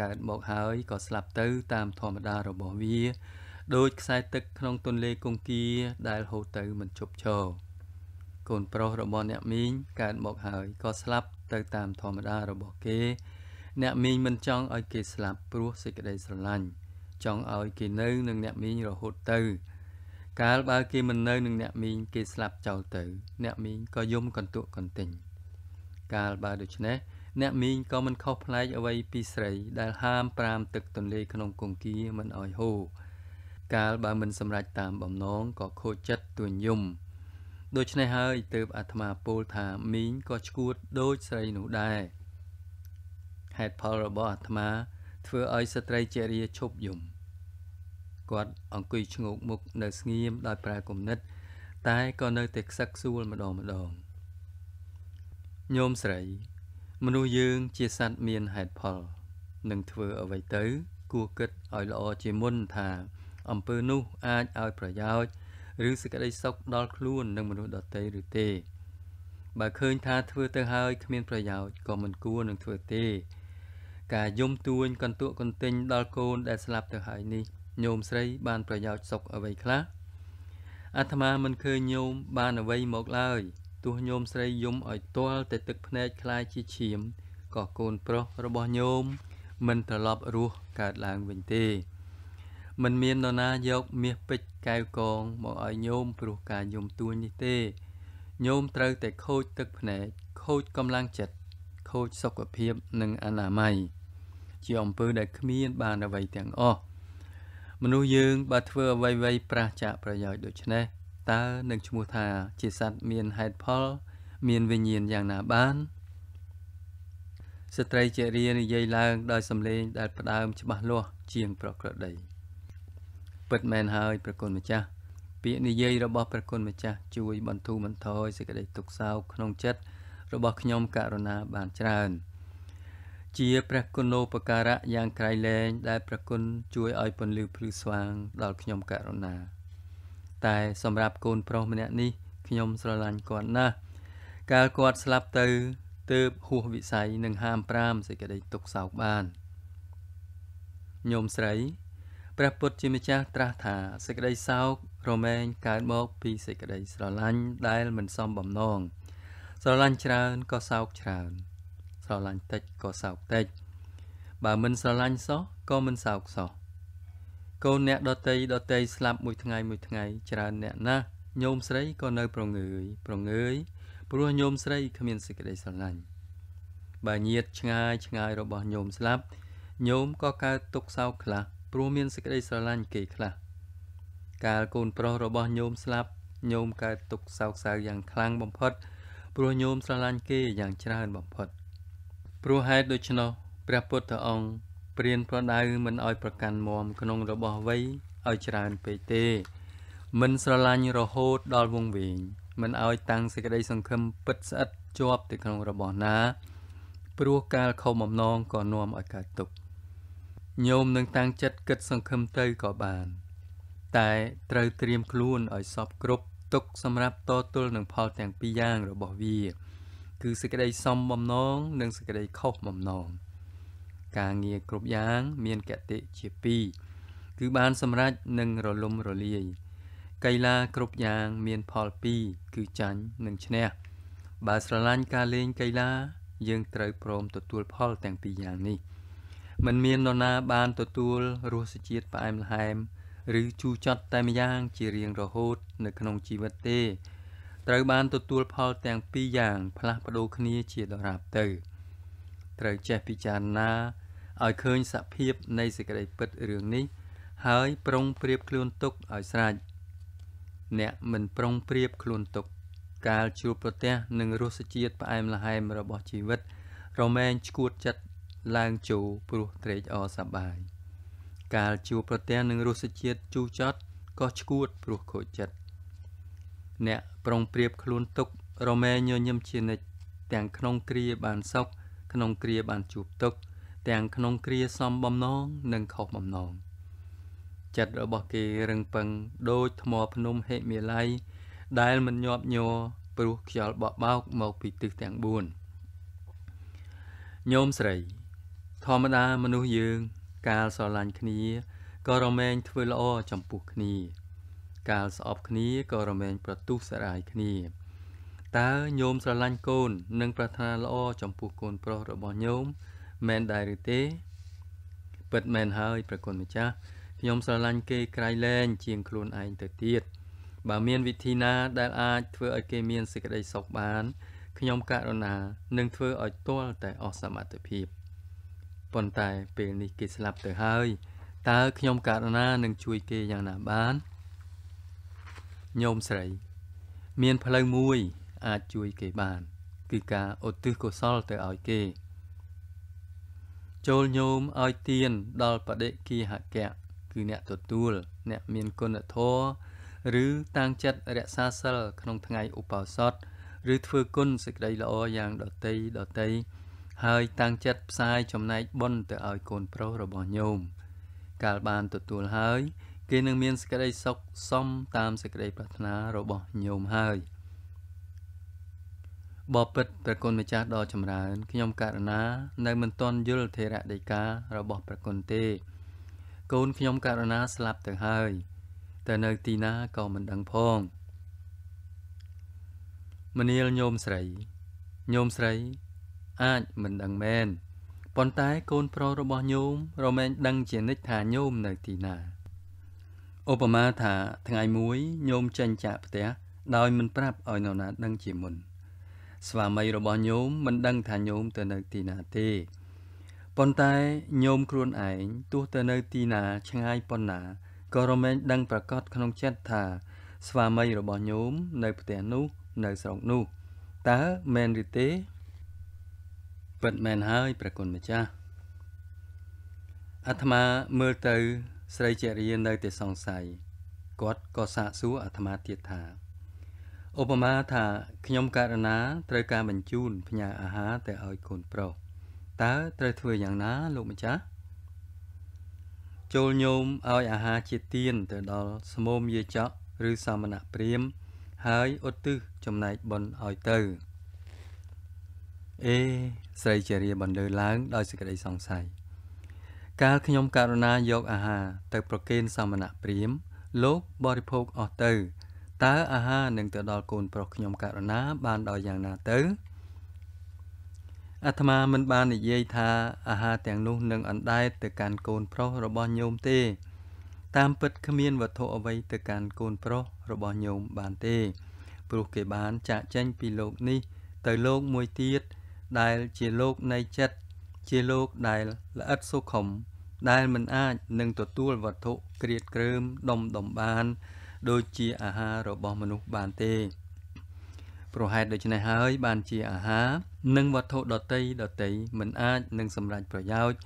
A: កើតមកហើយក៏ស្លាប់ទៅតាមធម្មតារបស់វាដោយខ្សែទឹកក្នុងទន្លេកុងគីដែលហូរទៅមិនជប់ឈរកូនប្រុសរបស់អ្នកមីងកើតមកហើយក៏ស្លាប់ទៅតាមធម្មតារបស់គេ អ្នកមីងមិនចង់ឲ្យគេស្លាប់ព្រោះសេចក្តីស្រឡាញ់ចង់ឲ្យគេនៅនឹងអ្នកមីងរហូតទៅ កាលបើគេមិននៅនឹងអ្នកមីងគេស្លាប់ចោលទៅ អ្នកមីងក៏យំកន្ទក់កន្ទិញកាលបើដូច្នេះអ្នកមីងក៏មិនខុសប្លែកអ្វីពីស្រីដែលហាមប្រាមទឹកទន្លេក្នុងគង្គាមិនឲ្យហូរកាលបើមិនសម្រេចតាមបំណងក៏ខូចចិត្តទួញយំដូច្នេះហើយទើបអាត្មាពោលថាមីងក៏ឈួតដូចស្រីនោះដែរហេតុផលរបស់អាត្មា ធ្វើឲ្យស្ត្រីជារាឈប់យំគាត់អង្គុយឈ្ងោកមុខនៅស្ងៀមដោយប្រើគំនិត តែក៏នៅតែខ្សឹកខ្សួលម្ដងម្ដងញោមស្រី មនុស្សយើង ជាសត្វមានហេតុផលនឹងធ្វើអ្វីទៅ គួរគិតឲ្យល្អជាមុនថាអំពើនោះអាចឲ្យប្រយោជន៍ឬសេចក្តីសុខដល់ខ្លួននិងមនុស្សដទៃឬទេបើឃើញថាធ្វើទៅហើយគ្មានប្រយោជន៍ក៏មិនគួរនឹងធ្វើទេការយំទួញកន្ទក់កន្ទិញដល់កូនដែលស្លាប់ទៅហើយនេះញោមស្រីបានប្រយោជន៍សុខអ្វីខ្លះអាត្មាមិនឃើញញោមបានអ្វីមកឡើយទោះញោមស្រីយំឲ្យទាល់តែទឹកភ្នែកคล้ายជាឈាមក៏កូនប្រុសរបស់ញោមមិនត្រឡប់រស់កើតឡើងវិញទេមិនមាននរណាយក មាសពេជ្រកែវកង មកឲ្យញោមព្រោះការយំទួញនេះទេញោមត្រូវតែខូចទឹកភ្នែក ខូចកម្លាំងចិត្តខូចសុខភាពនិងអនាម័យជាអំពើដែលគ្មាន បានអ្វីទាំងអស់មនុស្សយើងបើធ្វើអ្វីៗប្រះចាកប្រយោជន៍ដូចនេះតើនឹងឈ្មោះថាជាសត្វមានហេតុផលមានវិញ្ញាណយ៉ាងណាបាន ស្ត្រីជារានិយាយឡើងដោយសំឡេងដែល ផ្ដើម ច្បាស់លាស់ជាងប្រក្រតីពិតមែនហើយប្រគុណម្ចាស់ពាក្យនិយាយរបស់ប្រគុណម្ចាស់ជួយបន្ធូរបន្ថយសេចក្តីទុក្ខសោកក្នុងចិត្តរបស់ខ្ញុំករុណាបានច្រើន ជាព្រះគុណោបការៈយ៉ាងក្រៃលែងដែលប្រគុណជួយឲ្យពន្លឺភ្លឺស្វាងដល់ខ្ញុំករុណាតែសម្រាប់កូនប្រុសម្នាក់នេះខ្ញុំស្រឡាញ់គាត់ណាស់កាលគាត់ស្លាប់ទៅទើបហួសវិស័យនឹងហាម5សេចក្តីទុក្ខសោកបានញោមស្រីព្រះពុទ្ធជាម្ចាស់ត្រាស់ថាសេចក្តីសោករមែងកើតមកពីសេចក្តីស្រឡាញ់ដែលមិនសមបំណងស្រឡាញ់ច្រើនក៏សោកច្រើន ស្រឡាញ់តិចក៏សោកតិចបើមិនស្រឡាញ់សោះក៏មិនសោកសោះកូនអ្នកដតីដតីស្លាប់មួយថ្ងៃមួយថ្ងៃ ច្រើនអ្នកណាស់ញោមស្រីក៏នៅប្រងើយ ប្រងើយព្រោះញោមស្រីគ្មានសេចក្តីស្រឡាញ់បើញាតឆ្ងាយឆ្ងាយរបស់ញោមស្លាប់ញោមក៏កើតទុកសោកខ្លះព្រោះមានសេចក្តីស្រឡាញ់គេខ្លះកាលកូនប្រុសរបស់ញោមស្លាប់ញោមកើតទុក្ខសោកសៅយ៉ាងខ្លាំងបំផុតព្រោះញោមស្រឡាញ់គេយ៉ាងច្រើនបំផុត ព្រោះហេតុដូច្នោះព្រះពុទ្ធអង្គព្រានប្រដៅមិនឲ្យប្រកាន់មមក្នុងរបស់វ័យឲ្យច្រើនពេកទេ មិនស្រឡាញ់រហូតដល់វងវែងមិនឲ្យតាំងសេចក្តីសង្ឃឹមពិតស្អិតជាប់ទៅក្នុងរបស់ណាព្រោះកាលខំបំណងក៏នាំឲ្យកើតទុក្ខញោមនឹងតាំងចិត្តគិតសង្ឃឹមទៅក៏បានតែត្រូវត្រៀមខ្លួនឲ្យសពគ្រប់ទុកសម្រាប់តទល់នឹងផលទាំងពីរយ៉ាងរបស់វា គឺសេចក្តីសមបំណងនិងសេចក្តីខុសបំណងការងារគ្រប់យ៉ាងមានកតិជាពីរគឺបានសម្រេចនិងរលំរលាយកីឡាគ្រប់យ៉ាងមានផលពីរគឺចាញ់និងឈ្នះបើស្រឡាញ់ការលេងកីឡាយើងត្រូវព្រមទទួលផលទាំងពីរយ៉ាងនេះ។មិនមាននរណា បាន ទទួលរសជាតិផ្អែមល្ហែមឬជូរចត់តែម្យ៉ាង ជារៀងរហូត នៅក្នុងជីវិតទេ ត្រូវបានទទួលផលទាំងពីរយ៉ាងផ្លាស់ប្ដូរគ្នាជាដរាបទៅត្រូវចេះពិចារណាឲ្យឃើញសភាពនៃសេចក្តីពិតរឿងនេះហើយប្រុងប្រៀបខ្លួនទុកឲ្យស្រេចអ្នកមិនប្រុងប្រៀបខ្លួនទុកកាលជួបប្រទះនឹងរសជាតិផ្អែមល្ហែមរបស់ជីវិតរមែងឈួតចិត្តឡើងជូរព្រោះត្រេកអរសប្បាយកាលជួបប្រទះនឹងរសជាតិជូរចត់ក៏ឈួតព្រោះខូចចិត្តអ្នកប្រុងប្រៀបខ្លួនទុក រមែញញឹមជានិច្ចទាំងក្នុងគ្រាបានសុខក្នុងគ្រាបានជួបទុក្ខទាំងក្នុងគ្រាសំបំណង និងខុសបំណង ចិត្តរបស់គេរឹងពឹងដូចថ្មភ្នំហេមាល័យដែលមិនញាប់ញ័រព្រោះខ្យល់បក់បោកមកពីទិសទាំង4ញោមស្រីធម្មតាមនុស្សយើងកាលស្រឡាញ់គ្នាក៏រមែងធ្វើល្អចំពោះគ្នា កាលស្អប់គ្នាក៏រមែងប្រទុះសារាយគ្នា តើញោមស្រឡាញ់កូននិងប្រាថ្នាល្អចំពោះកូនប្រុសរបស់ញោមមែនដែរឬទេពិតមែនហើយប្រគុណម្ចាស់ខ្ញុំស្រឡាញ់គេក្រៃលែងជាងខ្លួនឯងទៅទៀត បើមានវិធីណាដែលអាចធ្វើឲ្យគេមានសេចក្តីសុខបានខ្ញុំករុណានឹងធ្វើឲ្យទាល់តែអស់សមត្ថភាព។ប៉ុន្តែពេលនេះគេស្លាប់ទៅហើយតើខ្ញុំករណានឹងជួយគេយ៉ាងណាបានញោមស្រី មានផ្លូវមួយ អាចជួយគេបាន គឺការឧទ្ទិសកុសលទៅឲ្យគេចូលញោមឲ្យទានដល់បដិគិហកៈគឺអ្នកទទួលអ្នកមានគុណធម៌ឬតាំងចិត្តរក្សាសិលក្នុងថ្ងៃឧបោសថឬធ្វើគុណសេចក្តីល្អយ៉ាងដតីដតីហើយតាំងចិត្តផ្សាយចំណែកបុណ្យទៅឲ្យកូនប្រុសរបស់ញោមកាលបានទទួលហើយគេនឹងមានសេចក្តីសុខសមតាមសេចក្តីប្រាថ្នារបស់ញោមហើយបបិទ្ធប្រគុណម្ចាស់ដ៏ចម្រើនខ្ញុំករណានៅ មិនទាន់យល់ធរៈដីការបស់ប្រគុណទេកូនខ្ញុំករណាស្លាប់ទៅហើយតែនៅទីណាក៏មិនដឹងផងមនាលញោមស្រីញោមស្រីអាចមិនដឹងមែនប៉ុន្តែកូនប្រុសរបស់ញោមរមែងដឹងជានិច្ចថាញោមនៅទីណាឧបមាថាថ្ងៃមួយញោមចេញចាកផ្ទះដោយមិនប្រាប់ឲ្យនរណា ដឹងជាមុនស្វាមីរបស់ញោមមិនដឹងថាញោមទៅនៅទីណាទេប៉ុន្តែញោមខ្លួនឯងទោះទៅនៅទីណាឆ្ងាយប៉ុណ្ណាក៏រមែងដឹងប្រកាសក្នុងចិត្តថា ស្វាមីរបស់ញោមនៅ ផ្ទះនោះនៅស្រុកនោះតើមែនឬទេពិតមែនហើយប្រគុណម្ចាស់អាត្មាមើលទៅ ស្រីជារានៅតែសង្ស័យគាត់ក៏សាកសួរអាត្មាទៀតថាឧបមាថាខ្ញុំករណាត្រូវការបញ្ជូនផ្ញើអាហារទៅឲ្យកូនប្រុសតើត្រូវធ្វើយ៉ាងណាលោកម្ចាស់ចូលញោមឲ្យអាហារជាទៀនទៅដល់ស្មុំយាចកឬសមណៈព្រាមហើយឧទ្ទិសចំណែកបុណ្យឲ្យទៅអេស្រីជារាបន្លឺឡើង ដោយសេចក្តីសង្ស័យកាលខ្ញុំករណាយកអាហារ ទៅប្រគេនសមណៈព្រាមលោកបរិភោគអស់ទៅតើអាហារនឹងទៅដល់កូនប្រុសខ្ញុំករណាបានដល់យ៉ាងណាទៅអាត្មាមិនបាននិយាយថាអាហារទាំងនោះនឹងអណ្ដែតទៅកាន់កូនប្រុសរបស់ញោមទេ តាមពិតគ្មានវត្ថុអ្វីទៅកាន់កូនប្រុសរបស់ញោមបានទេ ព្រោះគេបានចាក់ចែងពីលោកនេះទៅលោកមួយទៀតដែលជាលោកនៃចិត្តជាលោកដែលល្អិតសុខុមដែលមិនអាចនឹងទទួលវត្ថុក្រៀតក្រើមដុំដុំបាន ដូចជាអាហាររបស់មនុស្សបានទេ ប្រហែលដូច្នេះហើយបានជាអាហារ និងវត្ថុដតីដតីមិនអាចនឹងសម្រេចប្រយោជន៍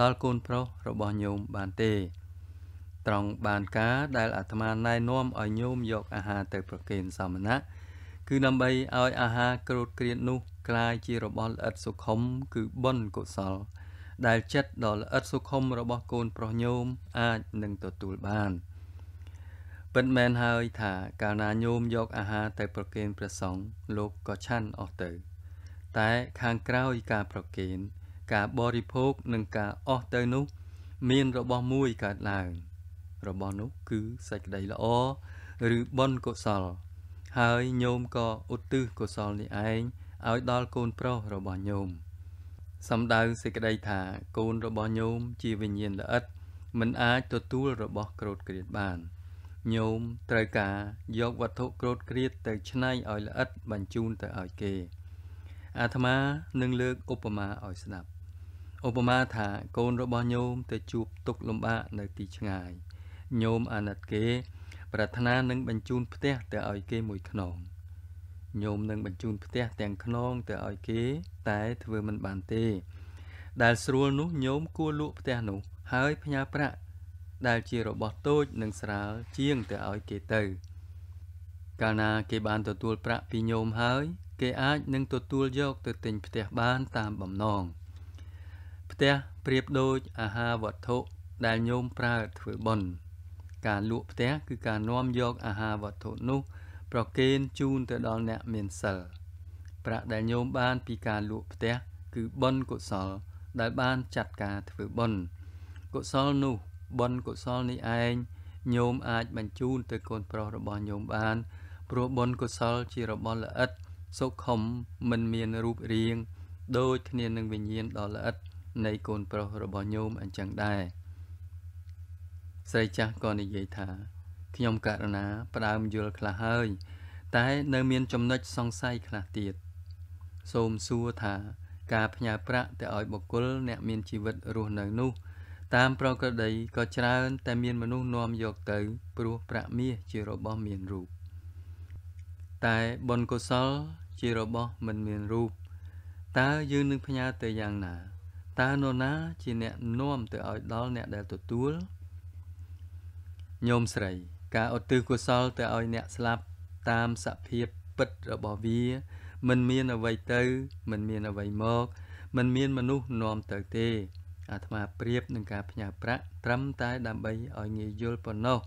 A: ដល់កូនប្រុសរបស់ញោមបានទេ ត្រង់បានការដែលអាត្មាណែនាំឲ្យញោមយកអាហារទៅប្រគេនសាមណៈគឺដើម្បីឲ្យអាហារក្រូតគ្រាននោះក្លាយជារបស់ល្អិតសុខុមគឺបុណ្យកុសល ដែលចិត្តដ៏ល្អិតសុខុមរបស់កូនប្រុសញោមអាចនឹងទទួលបាន ពិតមែនហើយថាកាលណាញោមយកអាហារទៅប្រគេនព្រះសង្ឃលោកក៏ឆាន់អស់ទៅ តែខាងក្រោយការប្រគេនការបរិភោគនិងការអស់ទៅនោះ មានរបស់មួយកើតឡើង របស់នោះគឺសេចក្តីល្អឬបុណ្យកុសលហើយញោមក៏ឧទ្ទិសកុសលនេះឯងឲ្យដល់កូនប្រុសរបស់ញោមសំដៅសេចក្តីថាកូនរបស់ញោមជាវិញ្ញាណល្អិតមិនអាចទទួលរបស់ក្រោតគ្រៀតបានញោមត្រូវការយកវត្ថុក្រោតគ្រៀតទៅឆ្នៃឲ្យល្អិតបញ្ជូនទៅឲ្យគេអាត្មានឹងលើកឧបមាឲ្យស្ដាប់ឧបមាថាកូនរបស់ញោមទៅ ជួបទុកលំបាកនៅទីឆ្ងាយញោមអាណិតគេប្រាថ្នានឹងបញ្ជូនផ្ទះទៅឲ្យគេមួយខ្នងញោមនឹងបញ្ជូនផ្ទះទាំងខ្នងទៅឲ្យគេតែធ្វើមិនបានទេ ដែលស្រួលនោះញោមគួរលក់ផ្ទះនោះ ហើយផ្ញើប្រាក់ដែលជារបស់តូចនិងស្រាលជាងទៅឲ្យគេទៅ កាលណាគេបានទទួលប្រាក់ពីញោមហើយ គេអាចនឹងទទួលយកទៅទិញផ្ទះបានតាមបំណង ផ្ទះប្រៀបដូចអាហារវត្ថុដែលញោមប្រើធ្វើបុណ្យការលក់ផ្ទះគឺការនាំយកអាហារវត្ថុនោះ ប្រគេនជូនទៅដល់អ្នកមានសិលប្រាក់ដែលញោមបានពីការលក់ផ្ទះគឺបុណ្យកុសល ដែលបានចាត់ការធ្វើបុណ្យកុសលនោះបុណ្យកុសលនេះឯងញោមអាចបញ្ជូន ទៅកូនប្រុសរបស់ញោមបានព្រោះបុណ្យកុសលជារបស់ល្អិតសុខុមមិនមានរូបរាងដូចគ្នានឹងវិញ្ញាណដ៏ល្អិត នៃកូនប្រុសរបស់ញោមអញ្ចឹងដែរស្រីចាស់ក៏និយាយថាខ្ញុំករណាផ្ដើមយល់ខ្លះហើយ តែនៅមានចំណុចសង្ស័យខ្លះទៀតសូមសួរថាការផ្ញើប្រាក់ទៅឲ្យបុគ្គលអ្នកមានជីវិតរស់នៅនោះ តាមប្រក្រតីក៏ច្រើន តែមានមនុស្សនាំយកទៅ ព្រោះប្រាក់មាសជារបស់មានរូបតែបុណ្យកុសលជារបស់មិនមានរូបតើយើងនឹងផ្ញើទៅយ៉ាងណាតើនរណាជាអ្នកនាំទៅឲ្យដល់អ្នកដែលទទួលញោមស្រីការឧទ្ទិសកុសល ទៅឲ្យអ្នកស្លាប់ តាមសភាពពិតរបស់វាមិនមានអ្វីទៅមិនមានអ្វីមកមិនមានមនុស្សនាំទៅទេ អាត្មាប្រៀបនឹងការផ្ញើប្រាក់ ត្រឹមតែដើម្បីឲ្យងាយយល់ប៉ុណ្ណោះ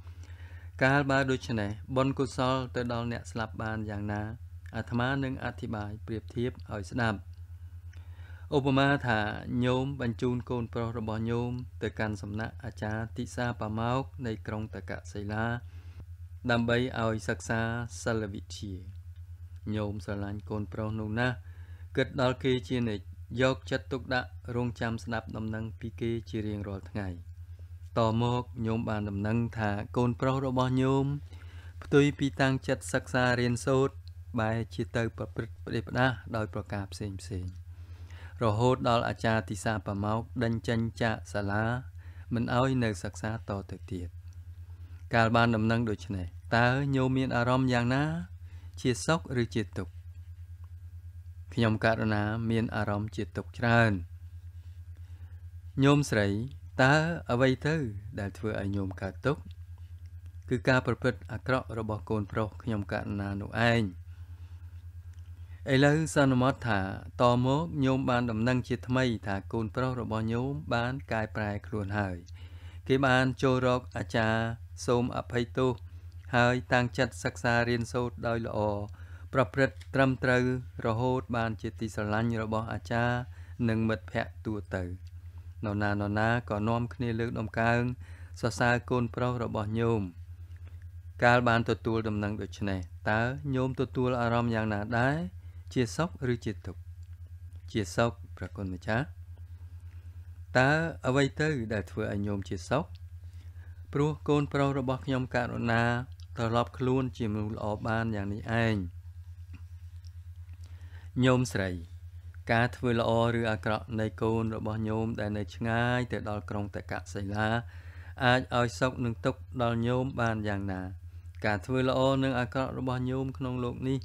A: កាលបើដូច្នេះបុណ្យកុសលទៅដល់អ្នកស្លាប់បានយ៉ាងណា អាត្មានឹងអធិប្បាយប្រៀបធៀបឲ្យស្ដាប់ឧបមាថាញោមបញ្ជូនកូនប្រុសរបស់ញោមទៅកាន់សំណាក់អាចារ្យទិសាបាម៉ោក នៃក្រុងតកសិលាដើម្បីឲ្យសិក្សាសិលវិទ្យាញោមស្រឡាញ់កូនប្រុសនោះណាស់គិតដល់គេជានិច្ចយក ចិត្តទុកដាក់រងចាំស្ដាប់ដំណឹងពីគេជារៀងរាល់ថ្ងៃតមកញោមបានដំណឹងថាកូនប្រុសរបស់ញោមផ្ទុយពីតាំងចិត្តសិក្សារៀនសូត្របែរជាទៅប្រព្រឹត្តប្រេះផ្ដាសដោយប្រការផ្សេងផ្សេង។រហូតដល់អាចារ្យទិសាប្រមោកដេញចេញចាកសាលាមិនឲ្យនៅសិក្សាតទៅទៀតកាលបានដំណឹងដូច្នេះតើញោមមានអារម្មណ៍យ៉ាងណា ជាសុខឬជាទុក្ខខ្ញុំករណាមានអារម្មណ៍ជាទុក្ខច្រើនញោមស្រីតើអ្វីទៅដែលធ្វើឲ្យញោមកើតទុក្ខគឺការប្រព្រឹត្តអាក្រក់របស់កូនប្រុសខ្ញុំករណានោះឯងឥឡូវសន្មត់ថាតមកញោមបានដំណឹងជាថ្មីថាកូនប្រុសរបស់ញោមបានកែប្រែខ្លួនហើយគេបានចូលរកអាចារ្យសូមអភ័យទោសហើយតាំងចិត្តសិក្សារៀនសូត្រដោយល្អប្រព្រឹត្តត្រឹមត្រូវរហូតបានជាទីស្រឡាញ់របស់អាចារ្យនិងមិត្តភ័ក្តិទូទៅនរណានរណាក៏នាំគ្នាលើកដំកើងសរសើរកូនប្រុសរបស់ញោមកាលបានទទួលដំណឹងដូច្នេះតើញោមទទួលអារម្មណ៍យ៉ាងណាដែរជាសុខឬជាទុក្ខជាសុខប្រគុណម្ចាស់តើអ្វីទៅ ដែលធ្វើឲ្យញោមជាសុខព្រោះកូនប្រុសរបស់ខ្ញុំករណាត្រឡប់ ខ្លួន ជាមនុស្សល្អបានយ៉ាងនេះឯងញោមស្រី ការធ្វើល្អឬអាក្រក់នៃកូនរបស់ញោមដែលនៅឆ្ងាយ ទៅដល់ក្រុងតកៈសិលាអាចឲ្យសុខនិងទុក្ខដល់ញោមបានយ៉ាងណា ការធ្វើល្អនិងអាក្រក់របស់ញោមក្នុងលោកនេះ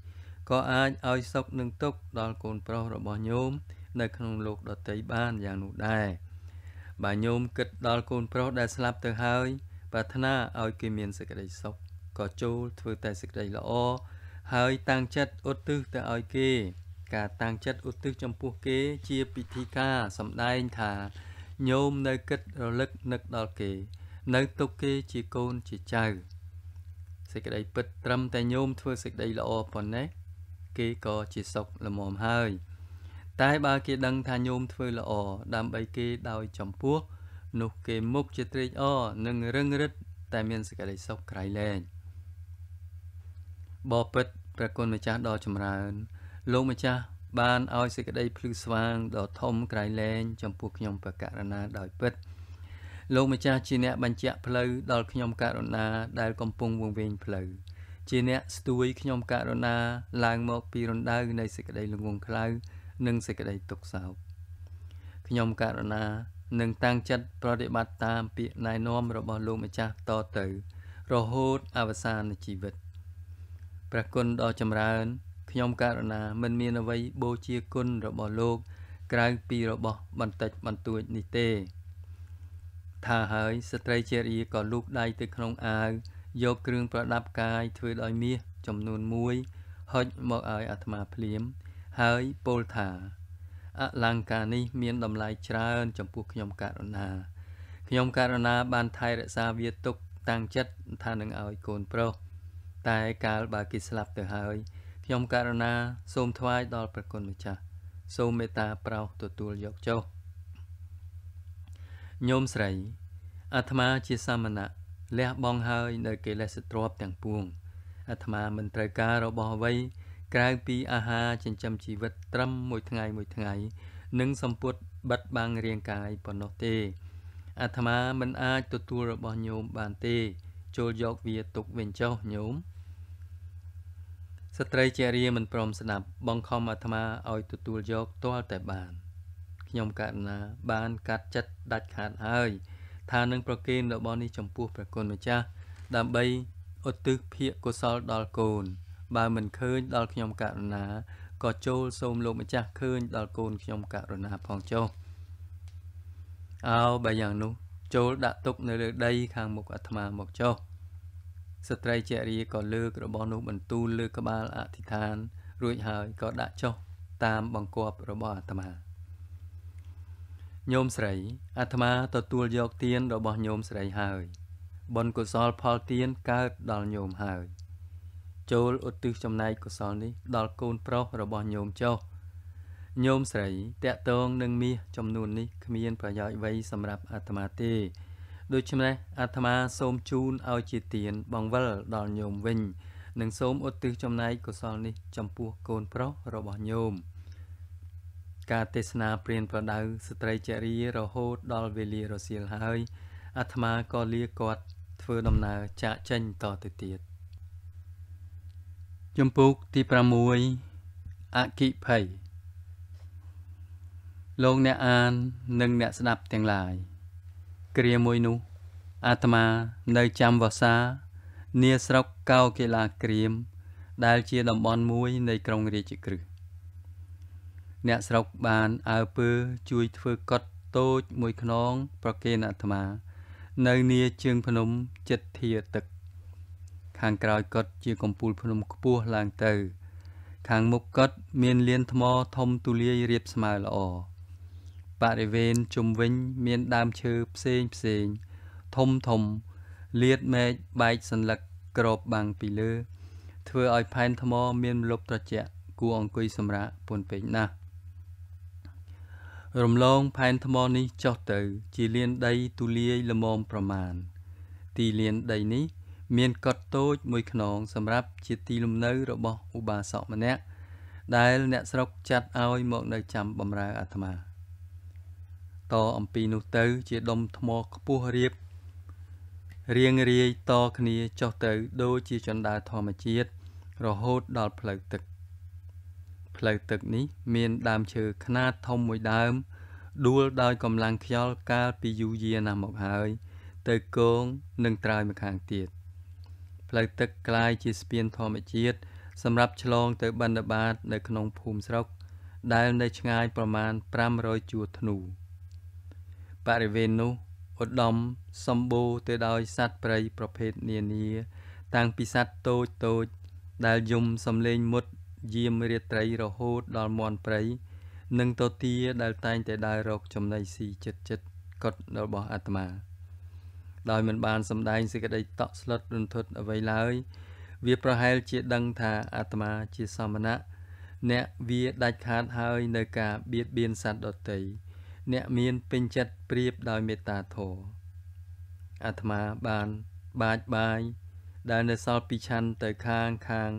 A: ក៏អាចឲ្យសុខនិងទុក្ខដល់កូនប្រុសរបស់ញោមនៅ ក្នុងលោកដតីបានយ៉ាងនោះដែរបើញោមគិតដល់កូនប្រុសដែលស្លាប់ទៅហើយប្រាថ្នាឲ្យគេមានសេចក្តីសុខក៏ចូលធ្វើតែសេចក្តីល្អហើយតាំងចិត្តឧទ្ទិសទៅឲ្យគេ ការតាំងចិត្តឧទ្ទិសចំពោះគេជាពិធីការសម្ដែងថាញោមនៅគិតរលឹកនឹកដល់គេ នៅទុកគេជាកូនជាចៅសេចក្តីពិតត្រឹមតែញោមធ្វើសេចក្តីល្អប៉ុណ្ណេះគេក៏ជាសុខល្មមហើយតែបើគេដឹងថាញោមធ្វើល្អដើម្បីគេដោយចំពោះនោះគេមុខជាត្រេកអរនិងរឹងរិតតែមានសេចក្តីសុខក្រៃលែងបបិទ្ធប្រគុណម្ចាស់ដ៏ចម្រើន លោកម្ចាស់បានឲ្យសេចក្តីភ្លឺស្វាងដ៏ធំក្រៃលែងចំពោះខ្ញុំប្រករណាដោយពិតលោកម្ចាស់ជាអ្នកបញ្ជាក់ផ្លូវដល់ខ្ញុំករណា ដែលកំពុងវង្វេងផ្លូវជាអ្នកស្ទួយខ្ញុំករុណាឡើងមកពីរណ្ដៅនៃសេចក្តីល្ងងខ្លៅនិងសេចក្តីទុក្ខសោកខ្ញុំករុណានឹងតាំងចិត្តប្រតិបត្តិតាមពាក្យណែនាំរបស់លោកម្ចាស់តទៅ រហូតអវសានជីវិតព្រះគុណដ៏ចម្រើនខ្ញុំករុណាមិនមានអ្វីបូជាគុណរបស់លោកក្រៅពីរបស់បន្តិចបន្តួចនេះទេថាហើយស្ត្រីជារីក៏លូកដៃទៅក្នុងអាវយកគ្រឿងប្រដាប់កាយធ្វើដោយមាសចំនួន1ហុចមកឲ្យ អាត្មាភ្លាមហើយពោលថាអលង្ការនេះ មានតម្លៃច្រើន ចំពោះខ្ញុំករុណា ខ្ញុំករុណា បានថែរក្សាវាទុកតាំងចិត្តថានឹងឲ្យកូនប្រុសតែកាលបើគេស្លាប់ទៅហើយ ខ្ញុំករុណា សូមថ្វាយដល់ព្រះគុណម្ចាស់សូមមេត្តាប្រោសទទួលយកចុះញោមស្រីអាត្មាជាសាមណៈលះបង់ហើយនៅកិលេសទ្រពទាំងពួងអាត្មាមិនត្រូវការរបស់អ្វី ក្រៅពីអាហារចិញ្ចឹមជីវិតត្រឹមមួយថ្ងៃមួយថ្ងៃ និងសម្ពុតបិទបាំងរាងកាយប៉ុណ្ណោះទេ អាត្មាមិនអាចទទួលរបស់ញោមបានទេចូលយកវាទុកវិញចុះញោមស្ត្រីជារាមិនព្រមស្ដាប់បង្ខំអាត្មាឲ្យទទួលយកទាល់តែបានខ្ញុំករណាបានកាត់ចិត្តដាច់ខាតហើយថានឹងប្រគេនរបស់នេះចំពោះព្រះគុណម្ចាស់ដើម្បីឧទ្ទិសភាកកុសលដល់កូនបើមិនឃើញដល់ខ្ញុំករុណា ក៏ចូលសូមលោកម្ចាស់ឃើញដល់កូនខ្ញុំករុណាផងចុះអោបើយ៉ាងនោះចូលដាក់ទុកនៅលើដីខាងមុខអាត្មាមកចុះស្ត្រីជារីក៏លើករបស់នោះបន្ទូលលើក្បាលអធិដ្ឋានរួចហើយក៏ដាក់ចុះតាមបង្គាប់របស់អាត្មាញោមស្រី អាត្មាទទួលយកទានរបស់ញោមស្រីហើយបុណ្យកុសលផលទានកើតដល់ញោមហើយ ចូលឧទ្ទិសចំណែកកុសលនេះដល់កូនប្រុសរបស់ញោមចុះញោមស្រីតកតងនឹងមាសចំនួននេះគ្មានប្រយោជន៍អ្វីសម្រាប់អាត្មាទេដូច្នេះអាត្មាសូមជូនឲ្យជាទាន បង្វិលដល់ញោមវិញ និងសូមឧទ្ទិសចំណែកកុសលនេះចំពោះកូនប្រុសរបស់ញោម។ការទេសនាព្រានប្រដៅស្ត្រីចរិយារហូត ដល់វេលារសៀលហើយ អាត្មាក៏លាគាត់ធ្វើដំណើរចាកចេញតទៅទៀតចំពោះទី6អគិភ័យលោកអ្នកអាន និងអ្នកស្ដាប់ទាំងឡាយគ្រាមួយនោះ អាត្មានៅចាំវសានាស្រុកកៅកីឡាក្រៀមដែលជាតំបន់មួយនៃក្រុងរាជក្រឹសអ្នកស្រុកបានអើពើជួយធ្វើកត់តូចមួយខ្នង ប្រគេនអាត្មា នៅនីជើងភ្នំចិត្តធាទឹក ខាងក្រោយកត់ជាកំពូលភ្នំខ្ពស់ឡើងទៅ ខាងមុខកត់មានលានថ្មធំទូលាយរៀបស្មើល្អបរិវេណជុំវិញមានដើមឈើផ្សេងផ្សេងធំធំលាតមែកបែកសន្លឹកក្របបាំងពីលើធ្វើឲ្យផែនថ្មមានម្លប់ត្រជាក់គួរអង្គុយសម្រាកពន់ពេកណាស់រំលងផែនថ្មនេះចុះទៅ ជាលានដីទូលាយល្មមប្រមាណទីលានដីនេះ មានកត់តូចមួយខ្នងសម្រាប់ជាទីលំនៅរបស់ឧបាសកម្នាក់ ដែលអ្នកស្រុកចាត់ឲ្យ មកនៅចាំបំរើអាត្មាតអំពីនោះទៅ ជាដុំថ្មខ្ពស់រៀបរៀងរាយតគ្នាចុះទៅ ដូចជាចណ្ដាធម្មជាតិរហូតដល់ផ្លូវទឹកផ្លូវទឹកនេះមានដើមឈើខ្នាតធំមួយដើម ដួលដោយកម្លាំងខ្យល់កាលពីយូរយារណាស់មកហើយ ទៅគងនិងត្រើយម្ខាងទៀតផ្លូវទឹកក្លាយជាស្ពានធម្មជាតិសម្រាប់ឆ្លងទៅបណ្ឌបាតនៅក្នុងភូមិស្រុកដែលនៅឆ្ងាយប្រមាណ500ជួរធ្នូបរិវេណនោះឧត្តមសម្បូរទៅដោយសត្វព្រៃប្រភេទនានា តាំងពីសត្វតូចតូច ដែលយំសំលេងមុតយាមរាត្រីរហូតដល់មន់ព្រៃនិងតទាដែលតែងតែដើររកចំណីស៊ីចិត្តចិត្តកត់របស់អាត្មាដោយមិនបានសម្ដែងសេចក្តីតក់ស្លុតរន្ធត់អ្វីឡើយ វាប្រហែលជាដឹងថាអាត្មាជាសមណៈអ្នកវាដាច់ខាតហើយ នៅការបៀតបៀនសត្វដទៃអ្នកមានពេញចិត្តព្រៀបដោយមេត្តាធម៌អាត្មាបានបាចបាយដែលនៅសល់ពីឆាន់ទៅខាងខាង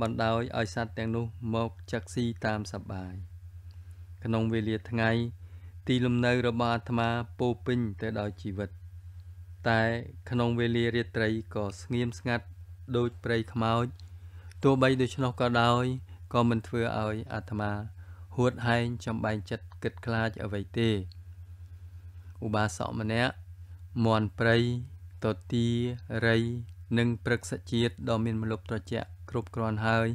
A: បណ្ដោយឲ្យសត្វទាំងនោះមកចាក់ស៊ីតាមសបាយក្នុងវេលាថ្ងៃ ទីលំនៅរបស់អាត្មាពោពេញទៅដោយជីវិតតែក្នុងវេលារាត្រីក៏ស្ងៀមស្ងាត់ដូចព្រៃខ្មោចទោះបីដូច្នោះក៏ដោយក៏មិនធ្វើឲ្យអាត្មាហួតហែងចំបែងចិត្តគិតខ្លាចអ្វីទេឧបាសកម្នាក់មន់ព្រៃតទារីនិងព្រឹក្សាជាតិដ៏មានមលប់ត្រជាក់គ្រប់គ្រាន់ហើយ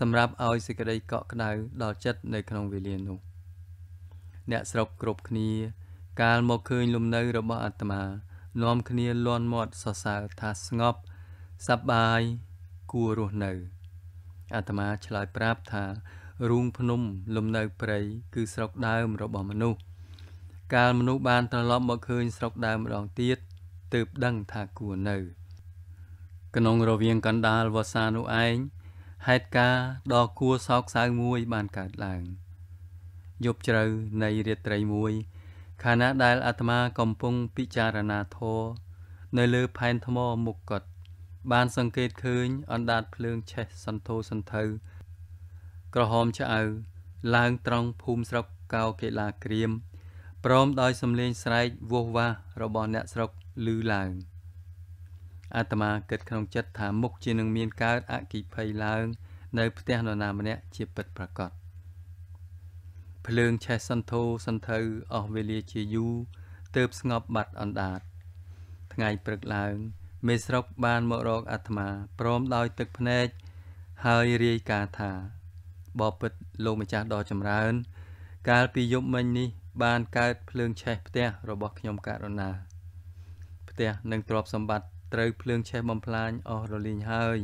A: សម្រាប់ឲ្យសេចក្តីកក់ក្ដៅដល់ចិត្តនៅក្នុងវេលានោះអ្នកស្រុកគ្រប់គ្នាកាលមកឃើញលំនៅរបស់អាត្មានាំគ្នាលន់មាត់សរសើរថាស្ងប់សប្បាយគួររស់នៅអាត្មាឆ្លើយប្រាប់ថារូងភ្នំលំនៅព្រៃគឺស្រុកដើមរបស់មនុស្សកាលមនុស្សបានត្រឡប់មកឃើញស្រុកដើមម្ដងទៀតទើបដឹងថាគួរនៅក្នុងរវាងកណ្ដាលវស្សានោះឯងហេតុការណ៍ដ៏គួរសោកសៅមួយបានកើតឡើង យប់ជ្រៅនៃរាត្រីមួយខណៈដែល អាត្មាកំពុងពិចារណាធម៌នៅលើផែនថ្មមុខគាត់បានសង្កេតឃើញអណ្ដាតភ្លើងឆេះសន្ធោសន្ធៅក្រហមឆ្អៅឡើងត្រង់ភូមិស្រុកកៅកេឡាក្រៀមព្រមដោយសំលេងស្រែកវោហវ៉ារបស់អ្នកស្រុកឮឡើង។អាត្មាគិតក្នុងចិត្តថាមុខជានឹងមានកើតអគិភ័យឡើងនៅផ្ទះនរណាម្នាក់ជាពិតប្រាកដភ្លើងឆេះសន្ធោសន្ធៅអស់វេលាជាយូរទើបស្ងប់បាត់អណ្ដាតថ្ងៃព្រឹកឡើងមេស្រុកបានមករកអាត្មាព្រមដោយទឹកភ្នែកហើយរាយការណ៍ថាបបិទ្ធលោកម្ចាស់ដ៏ចម្រើនកាលពីយប់មិញនេះ បានកើតភ្លើងឆេះផ្ទះរបស់ខ្ញុំករណាផ្ទះនិងទ្រព្យសម្បត្តិត្រូវភ្លើងឆេះបំផ្លាញអស់រលីងហើយ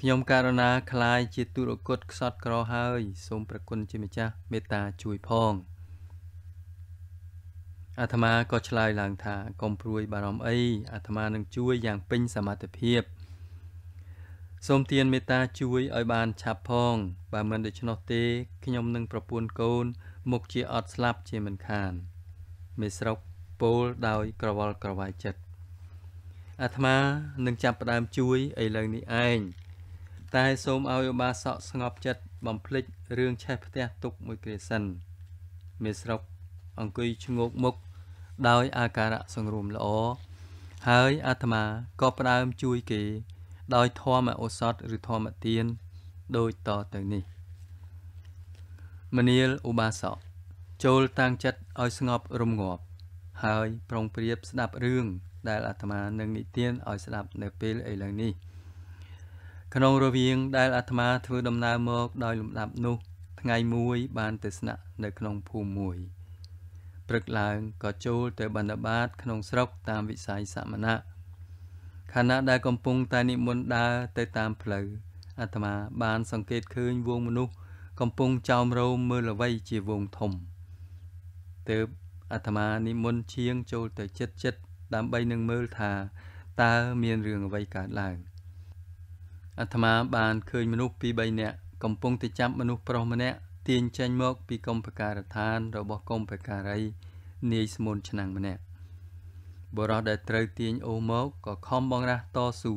A: ខ្ញុំករណាខ្លាយជាទូរគតខ្សត់ក្រហើយសូមប្រគុណជាម្ចាស់មេត្តាជួយផងអាត្មាក៏ឆ្លើយឡើងថាកុំព្រួយបារម្ភអី អាត្មានឹងជួយយ៉ាងពេញសមត្ថភាព សូមទានមេត្តាជួយឲ្យបានឆាប់ផងបើមិនដូច្នោះទេខ្ញុំនឹងប្រពន្ធកូន មុខជាអត់ស្លាប់ជាមិនខាន មេស្រុកពោលដោយ ក្រវល់ក្រវាយចិត្តអាត្មានឹងចាប់ផ្ដើម ជួយឥឡូវនេះឯងតែ សូមឲ្យឧបាសកស្ងប់ចិត្តបំភ្លេចរឿងឆេះផ្ទះទុកមួយគ្រាសិនមេស្រុក អង្គុយឈ្ងោកមុខដោយអាការៈសង្រួមល្អហើយអាត្មាក៏ផ្ដើមជួយគេ ដោយធម៌ឱសថឬធម៌ទាន ដូចតទៅនេះ មនាលឧបាសកចូលតាំងចិត្តឲ្យស្ងប់រំងាប់ហើយ ប្រុងប្រៀបស្ដាប់រឿងដែលអាត្មានឹងនិទានឲ្យស្ដាប់នៅពេលឥឡូវនេះក្នុងរវាងដែលអាត្មា ធ្វើដំណើរមកដោយលំដាប់នោះ ថ្ងៃមួយបានទៅស្នាក់នៅក្នុងភូមិមួយព្រឹកឡើងក៏ចូលទៅបណ្ឌបាត ក្នុងស្រុកតាមវិស័យសមណៈខណៈដែលកំពុងតែនិមន្តដើរទៅតាមផ្លូវអាត្មាបាន សង្កេតឃើញវងមនុស្សកំពុងចោមរោមមើលអ្វីជាវងធំទើបអាត្មានិមន្តឈៀងចូលទៅចិត្តចិត្តដើម្បីនឹងមើលថាតើមានរឿងអ្វីកើតឡើងអាត្មាបានឃើញមនុស្សពីរ3នាក់កំពុងតែចាប់មនុស្សប្រុសម្នាក់ទាញចេញមក ពីកំពការដ្ឋានរបស់កំពការី នាយស្មូនឆ្នាំងម្នាក់បរោះដែលត្រូវទាញអូមកក៏ខំបងរះតស៊ូ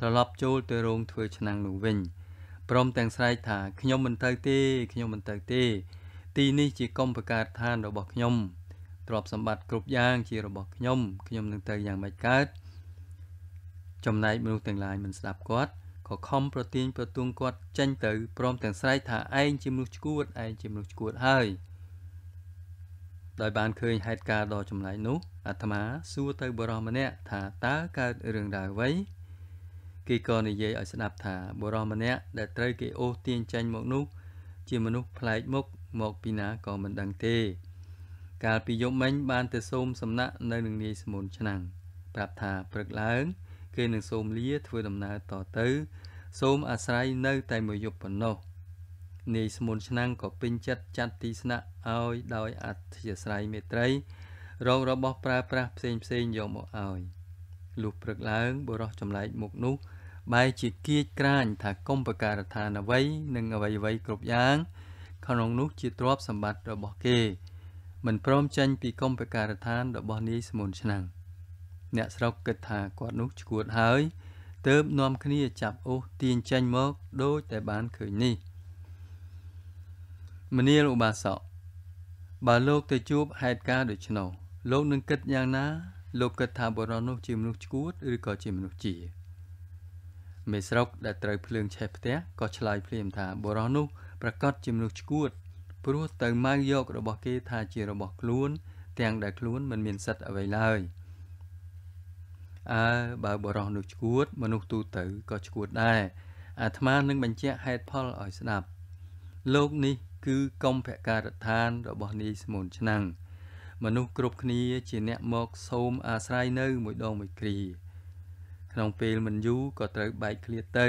A: ត្រឡប់ចូលទៅរោងធ្វើឆ្នាំងនោះវិញព្រមទាំងស្រែកថាខ្ញុំមិនទៅទេខ្ញុំមិនទៅទេ ទីនេះជាកំពការដ្ឋានរបស់ខ្ញុំទ្រព្យសម្បត្តិគ្រប់យ៉ាងជារបស់ខ្ញុំខ្ញុំនឹងទៅយ៉ាងម៉េចកើតចំណែកមនុស្សទាំងឡាយមិនស្ដាប់គាត់ក៏ខំប្រទាញប្រទួងគាត់ចេញទៅព្រមទាំងស្រែកថាឯងជាមនុស្សឈួតឯងជាមនុស្សឈួតហើយដោយបានឃើញហេតុការណ៍ដ៏ចម្លែកនោះអាត្មាសួរទៅបរិសម្នាក់ថាតើកើតរឿងរ៉ាវអ្វីគេក៏និយាយឲ្យស្ដាប់ថាបរិសម្នាក់ដែលត្រូវគេអូសទាញចេញមកនោះ ជាមនុស្សប្លែកមុខមកពីណាក៏មិនដឹងទេកាលពីយប់មិញបានទៅសូមសំណាក់នៅនឹងនាយសមុនឆ្នាំងប្រាប់ថាព្រឹកឡើងគេនឹងសូមលាធ្វើដំណើរតទៅ សូមអាស្រ័យនៅតែមួយយប់ប៉ុណ្ណោះនាយសមុនឆ្នាំងក៏ពេញចិត្តចាត់ទីស្នាក់ឲ្យដោយអធិស្ស្រ័យមេត្រីរងរបស់ប្រើប្រាស់ផ្សេងផ្សេងយកមកឲ្យលុះព្រឹកឡើងបុរសចម្លែកមុខនោះ បែរជាគៀកក្រាញថាកុំបការដ្ឋានអ្វីនិងអ្វីអ្វីគ្រប់យ៉ាងក្នុងនោះជាទ្រព្យសម្បត្តិរបស់គេមិនព្រមចេញពីកំពការដ្ឋាន របស់នាយស្មូនឆ្នាំងអ្នកស្រុកគិតថាគាត់នោះឈួតហើយទើបនាំគ្នាចាប់អូសទាញចេញមក ដូចតែបានឃើញនេះ មនាលឧបាសកបើលោកទៅជួបហេតុការណ៍ដូច្នោះលោកនឹងគិតយ៉ាងណា លោកគិតថាបរិនោះជាមនុស្សឈួតឬក៏ជាមនុស្សជាមេស្រុកដែលត្រូវភ្លើងឆេះផ្ទះក៏ឆ្លើយភ្លាមថាបរិនោះប្រកាសជាមនុស្សឈួតព្រោះទៅម៉ៅយករបស់គេថាជារបស់ខ្លួនទាំងដែលខ្លួនមិនមានសិទ្ធអ្វីឡើយអើបើបរោះនោះឈួត មនុស្សទូទៅក៏ឈួតដែរអាត្មានឹងបញ្ជាក់ហេតុផលឲ្យស្ដាប់ លោកនេះគឺកំភការដ្ឋានរបស់នាយស្មូនឆ្នាំងមនុស្សគ្រប់គ្នាជាអ្នកមកសូមអាស្រ័យនៅមួយដងមួយគ្រាក្នុងពេលមិនយូរក៏ត្រូវបែកឃ្លាតទៅ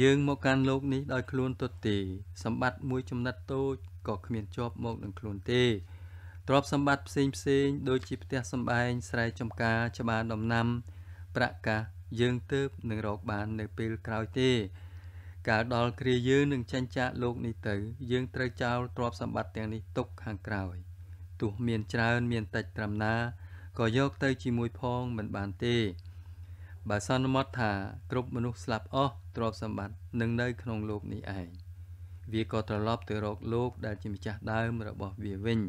A: យើងមកកាន់លោកនេះដោយខ្លួនទុតិសម្បត្តិមួយចំណិតតូចក៏គ្មានជាប់មកនឹងខ្លួនទេទ្រព្យសម្បត្តិផ្សេងផ្សេងដូចជាផ្ទះសម្បែងស្រែចម្ការច្បារដំណាំ ប្រាក់កាសយើងទៅនឹងរកបាននៅពេលក្រោយទេ កាលដល់គ្រាយើងនឹងចាញ់ចាកលោកនេះទៅ យើងត្រូវចោលទ្រព្យសម្បត្តិទាំងនេះទុកខាងក្រោយទោះមានច្រើនមានតិចត្រឹមណាក៏យកទៅជាមួយផងមិនបានទេបើសន្មត់ថាគ្រប់មនុស្សស្លាប់អស់ទ្រព្យសម្បត្តិនឹងនៅក្នុងលោកនេះឯង។វាក៏ត្រឡប់ទៅរកលោក ដែល ជាម្ចាស់ដើមរបស់វាវិញ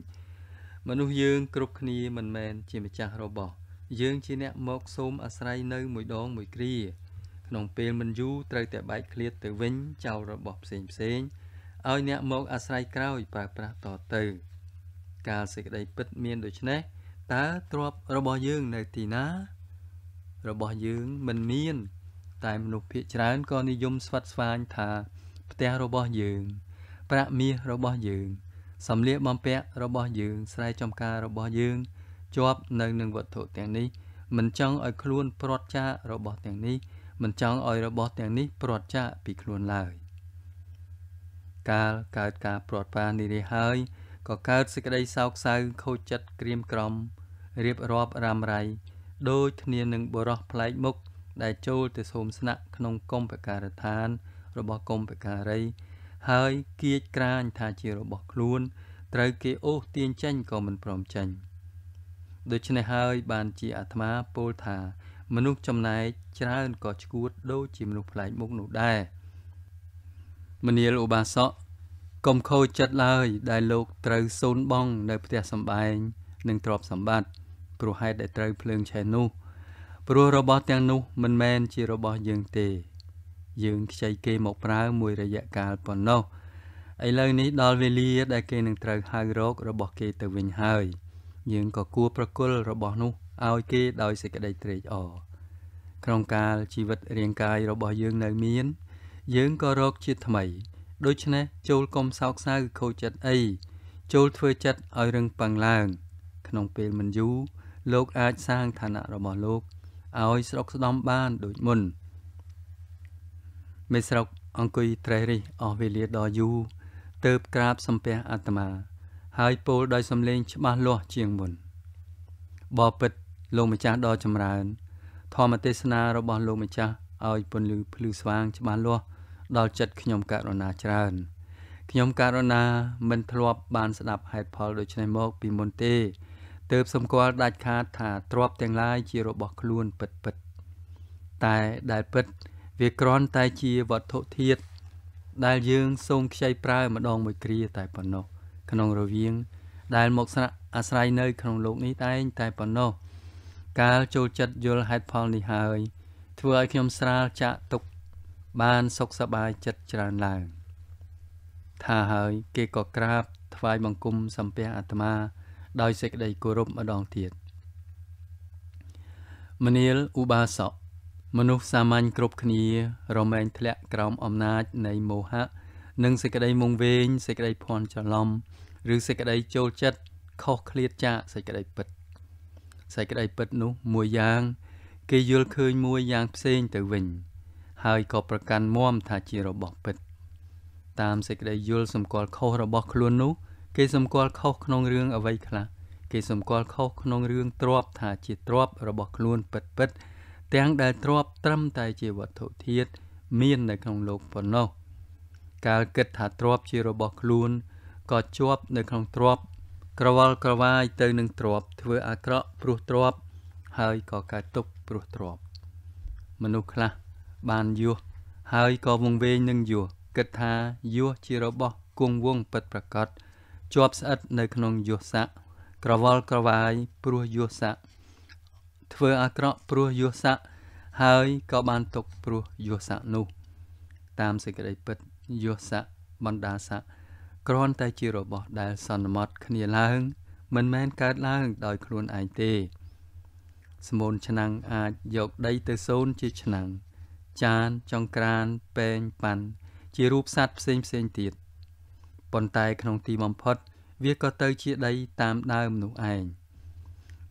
A: មនុស្សយើងគ្រប់គ្នាមិនមែនជាម្ចាស់របស់យើងជាអ្នកមកសូមអាស្រ័យនៅមួយដងមួយគ្រាក្នុងពេលមិនយូរត្រូវតែបែកឃ្លាតទៅវិញចោលរបស់ផ្សេងផ្សេងឲ្យអ្នកមកអាស្រ័យក្រោយប្រើប្រាស់តទៅ កាលសេចក្តីពិតមានដូច្នេះតើទ្រពរបស់យើងនៅទីណា របស់យើងមិនមាន តែមនុស្សភាគច្រើនក៏និយមស្វាត់ស្វាញថាផ្ទះរបស់យើងប្រាក់មាសរបស់យើងសម្លៀកបំពាក់របស់យើងស្រែចំការរបស់យើងជាប់នៅនឹងវត្ថុទាំងនេះមិនចង់ឲ្យខ្លួនព្រាត់ចាករបស់ទាំងនេះមិនចង់ឲ្យរបស់ទាំងនេះព្រាត់ចាកពីខ្លួនឡើយកាលកើតការព្រាត់ប្រានេះនេះហើយក៏កើតសេចក្តីសោកសៅខូចចិត្តក្រៀមក្រំរៀបរាប់រ៉ាំរ៉ៃដូចគ្នានឹងបរោះផ្លែកមុខដែលចូលទៅសូមស្នាក់ក្នុងកុំបការដ្ឋានរបស់កុំបការី ហើយគៀចក្រាញថាជារបស់ខ្លួន ត្រូវគេអូសទាញចេញក៏មិនព្រមចេញដូច្នេះហើយ បានជាអាត្មាពោលថាមនុស្សចំណែកច្រើនក៏ឈួតដូចជាមនុស្សផ្លែកមុខនោះដែរមនាលឧបាសកកុំខូចចិត្តឡើយដែលលោក ត្រូវសូនបងនៅផ្ទះសម្បែងនិងទ្រព្យសម្បត្តិព្រោះហេតុដែលត្រូវភ្លើងឆេះនោះ ព្រោះរបស់ទាំងនោះ មិនមែនជារបស់យើងទេយើងខ្ចីគេមកប្រើមួយរយៈកាលប៉ុណ្ណោះឥឡូវនេះដល់វេលាដែលគេនឹងត្រូវហៅរក របស់គេទៅវិញហើយ យើងក៏គួរប្រគល់របស់នោះឲ្យគេដោយសេចក្តីត្រេកអរក្នុងកាលជីវិតរាងកាយរបស់យើងនៅមាន យើងក៏រកជាថ្មី ដូច្នេះចូលកុំសោកសៅខូចចិត្តអីចូលធ្វើចិត្តឲ្យរឹងប៉ឹងឡើង ក្នុងពេលមិនយូរលោកអាចសាងឋានៈរបស់លោកឲ្យស្រុកស្ដំបាន ដូចមុន។មេស្រុកអង្គុយត្រេះរិះអស់វេលាដល់យូរទៅបក្រាបសំពះអាត្មា ហើយពោលដោយសំឡេងច្បាស់លាស់ជាងមុនបបិទ្ធលោកម្ចាស់ដ៏ចម្រើន ធម្មទេសនារបស់លោកម្ចាស់ឲ្យពន្លឺភ្លឺស្វាងច្បាស់លាស់ដល់ចិត្តខ្ញុំករុណាច្រើនខ្ញុំករុណាមិនធ្លាប់បានស្ដាប់ហេតុផលដូច្នេះមកពីមុនទេទើបសម្គាល់ដាច់ខាតថាទ្រពទាំងឡាយជារបស់ខ្លួនពិតពិត តែដែលពិតគវាគ្រាន់តែជាវត្ថុធាតុដែលយើងសូមខ្ចីប្រើម្ដងមួយគ្រាតែប៉ុណ្ណោះក្នុងរវាងដែលមកស្នាក់អាស្រ័យនៅក្នុងលោកនេះតែងតែប៉ុណ្ណោះ កាលចូលចិត្តយល់ហេតុផលនេះហើយ ធ្វើឲ្យខ្ញុំស្រាលចាក់ទុកបានសុខសប្បាយចិត្តច្រើនឡើងថាហើយគេក៏ក្រាបថ្វាយបង្គំសំពះអាត្មាដោយសេចក្តីគោរពម្ដងទៀតមនាលឧបាសកមនុស្សសាមញ្ញគ្រប់គ្នារមែងធ្លាក់ក្រោមអំណាចនៃមោហៈនិងសេចក្តីមុងវែងសេចក្តីភ័ន្តច្រឡំឬសេចក្តីចូលចិត្តខុសឃ្លាតចាកសេចក្តីពិតសេចក្តីពិតនោះ មួយយ៉ាង គេយល់ឃើញមួយយ៉ាងផ្សេងទៅវិញហើយក៏ប្រកាន់មាំថាជារបស់ពិត តាមសេចក្តីយល់សម្គាល់ខុសរបស់ខ្លួននោះ គេសម្គាល់ខុសក្នុងរឿងអ្វីខ្លះគេសម្គាល់ខុសក្នុងរឿងទ្របថាជាទ្របរបស់ខ្លួនពិតពិតពិតទាំងដែលទ្របត្រឹមតែជាវត្ថុធាតុមាននៅក្នុងលោកប៉ុណ្ណោះកាលគិតថាទ្របជារបស់ខ្លួនក៏ជាប់នៅក្នុងទ្របក្រវល់ក្រវាយទៅនឹងទ្របធ្វើអាក្រក់ព្រោះទ្របហើយក៏កើតទុកព្រោះទ្រប មនុស្សខ្លះបានយោះហើយក៏វង្វេងនឹងយោះគិតថាយោះជារបស់គង់វងពិតប្រកបជាប់ស្អិតនៅក្នុងយោះស័កក្រវល់ក្រវាយព្រោះយោះស័កធ្វើអាក្រក់ព្រោះយស័កហើយក៏បានຕົកព្រោះយស័កនោះតាមសេចក្តីពិតយស័កបណ្ដាស័កគ្រាន់តែជារបស់ដែលសន្មត់គ្នាឡើង មិនមែនកើតឡើងដោយខ្លួនឯងទេស្មូនឆ្នាំងអាចយកដីទៅសូនជាឆ្នាំងចានចង្ក្រានពែងប៉ាន់ជារូបសัตว์ផ្សេងផ្សេងទៀតប៉ុន្តែក្នុងទីបំផុត វាក៏ទៅជាដីតាមដើមនោះឯង។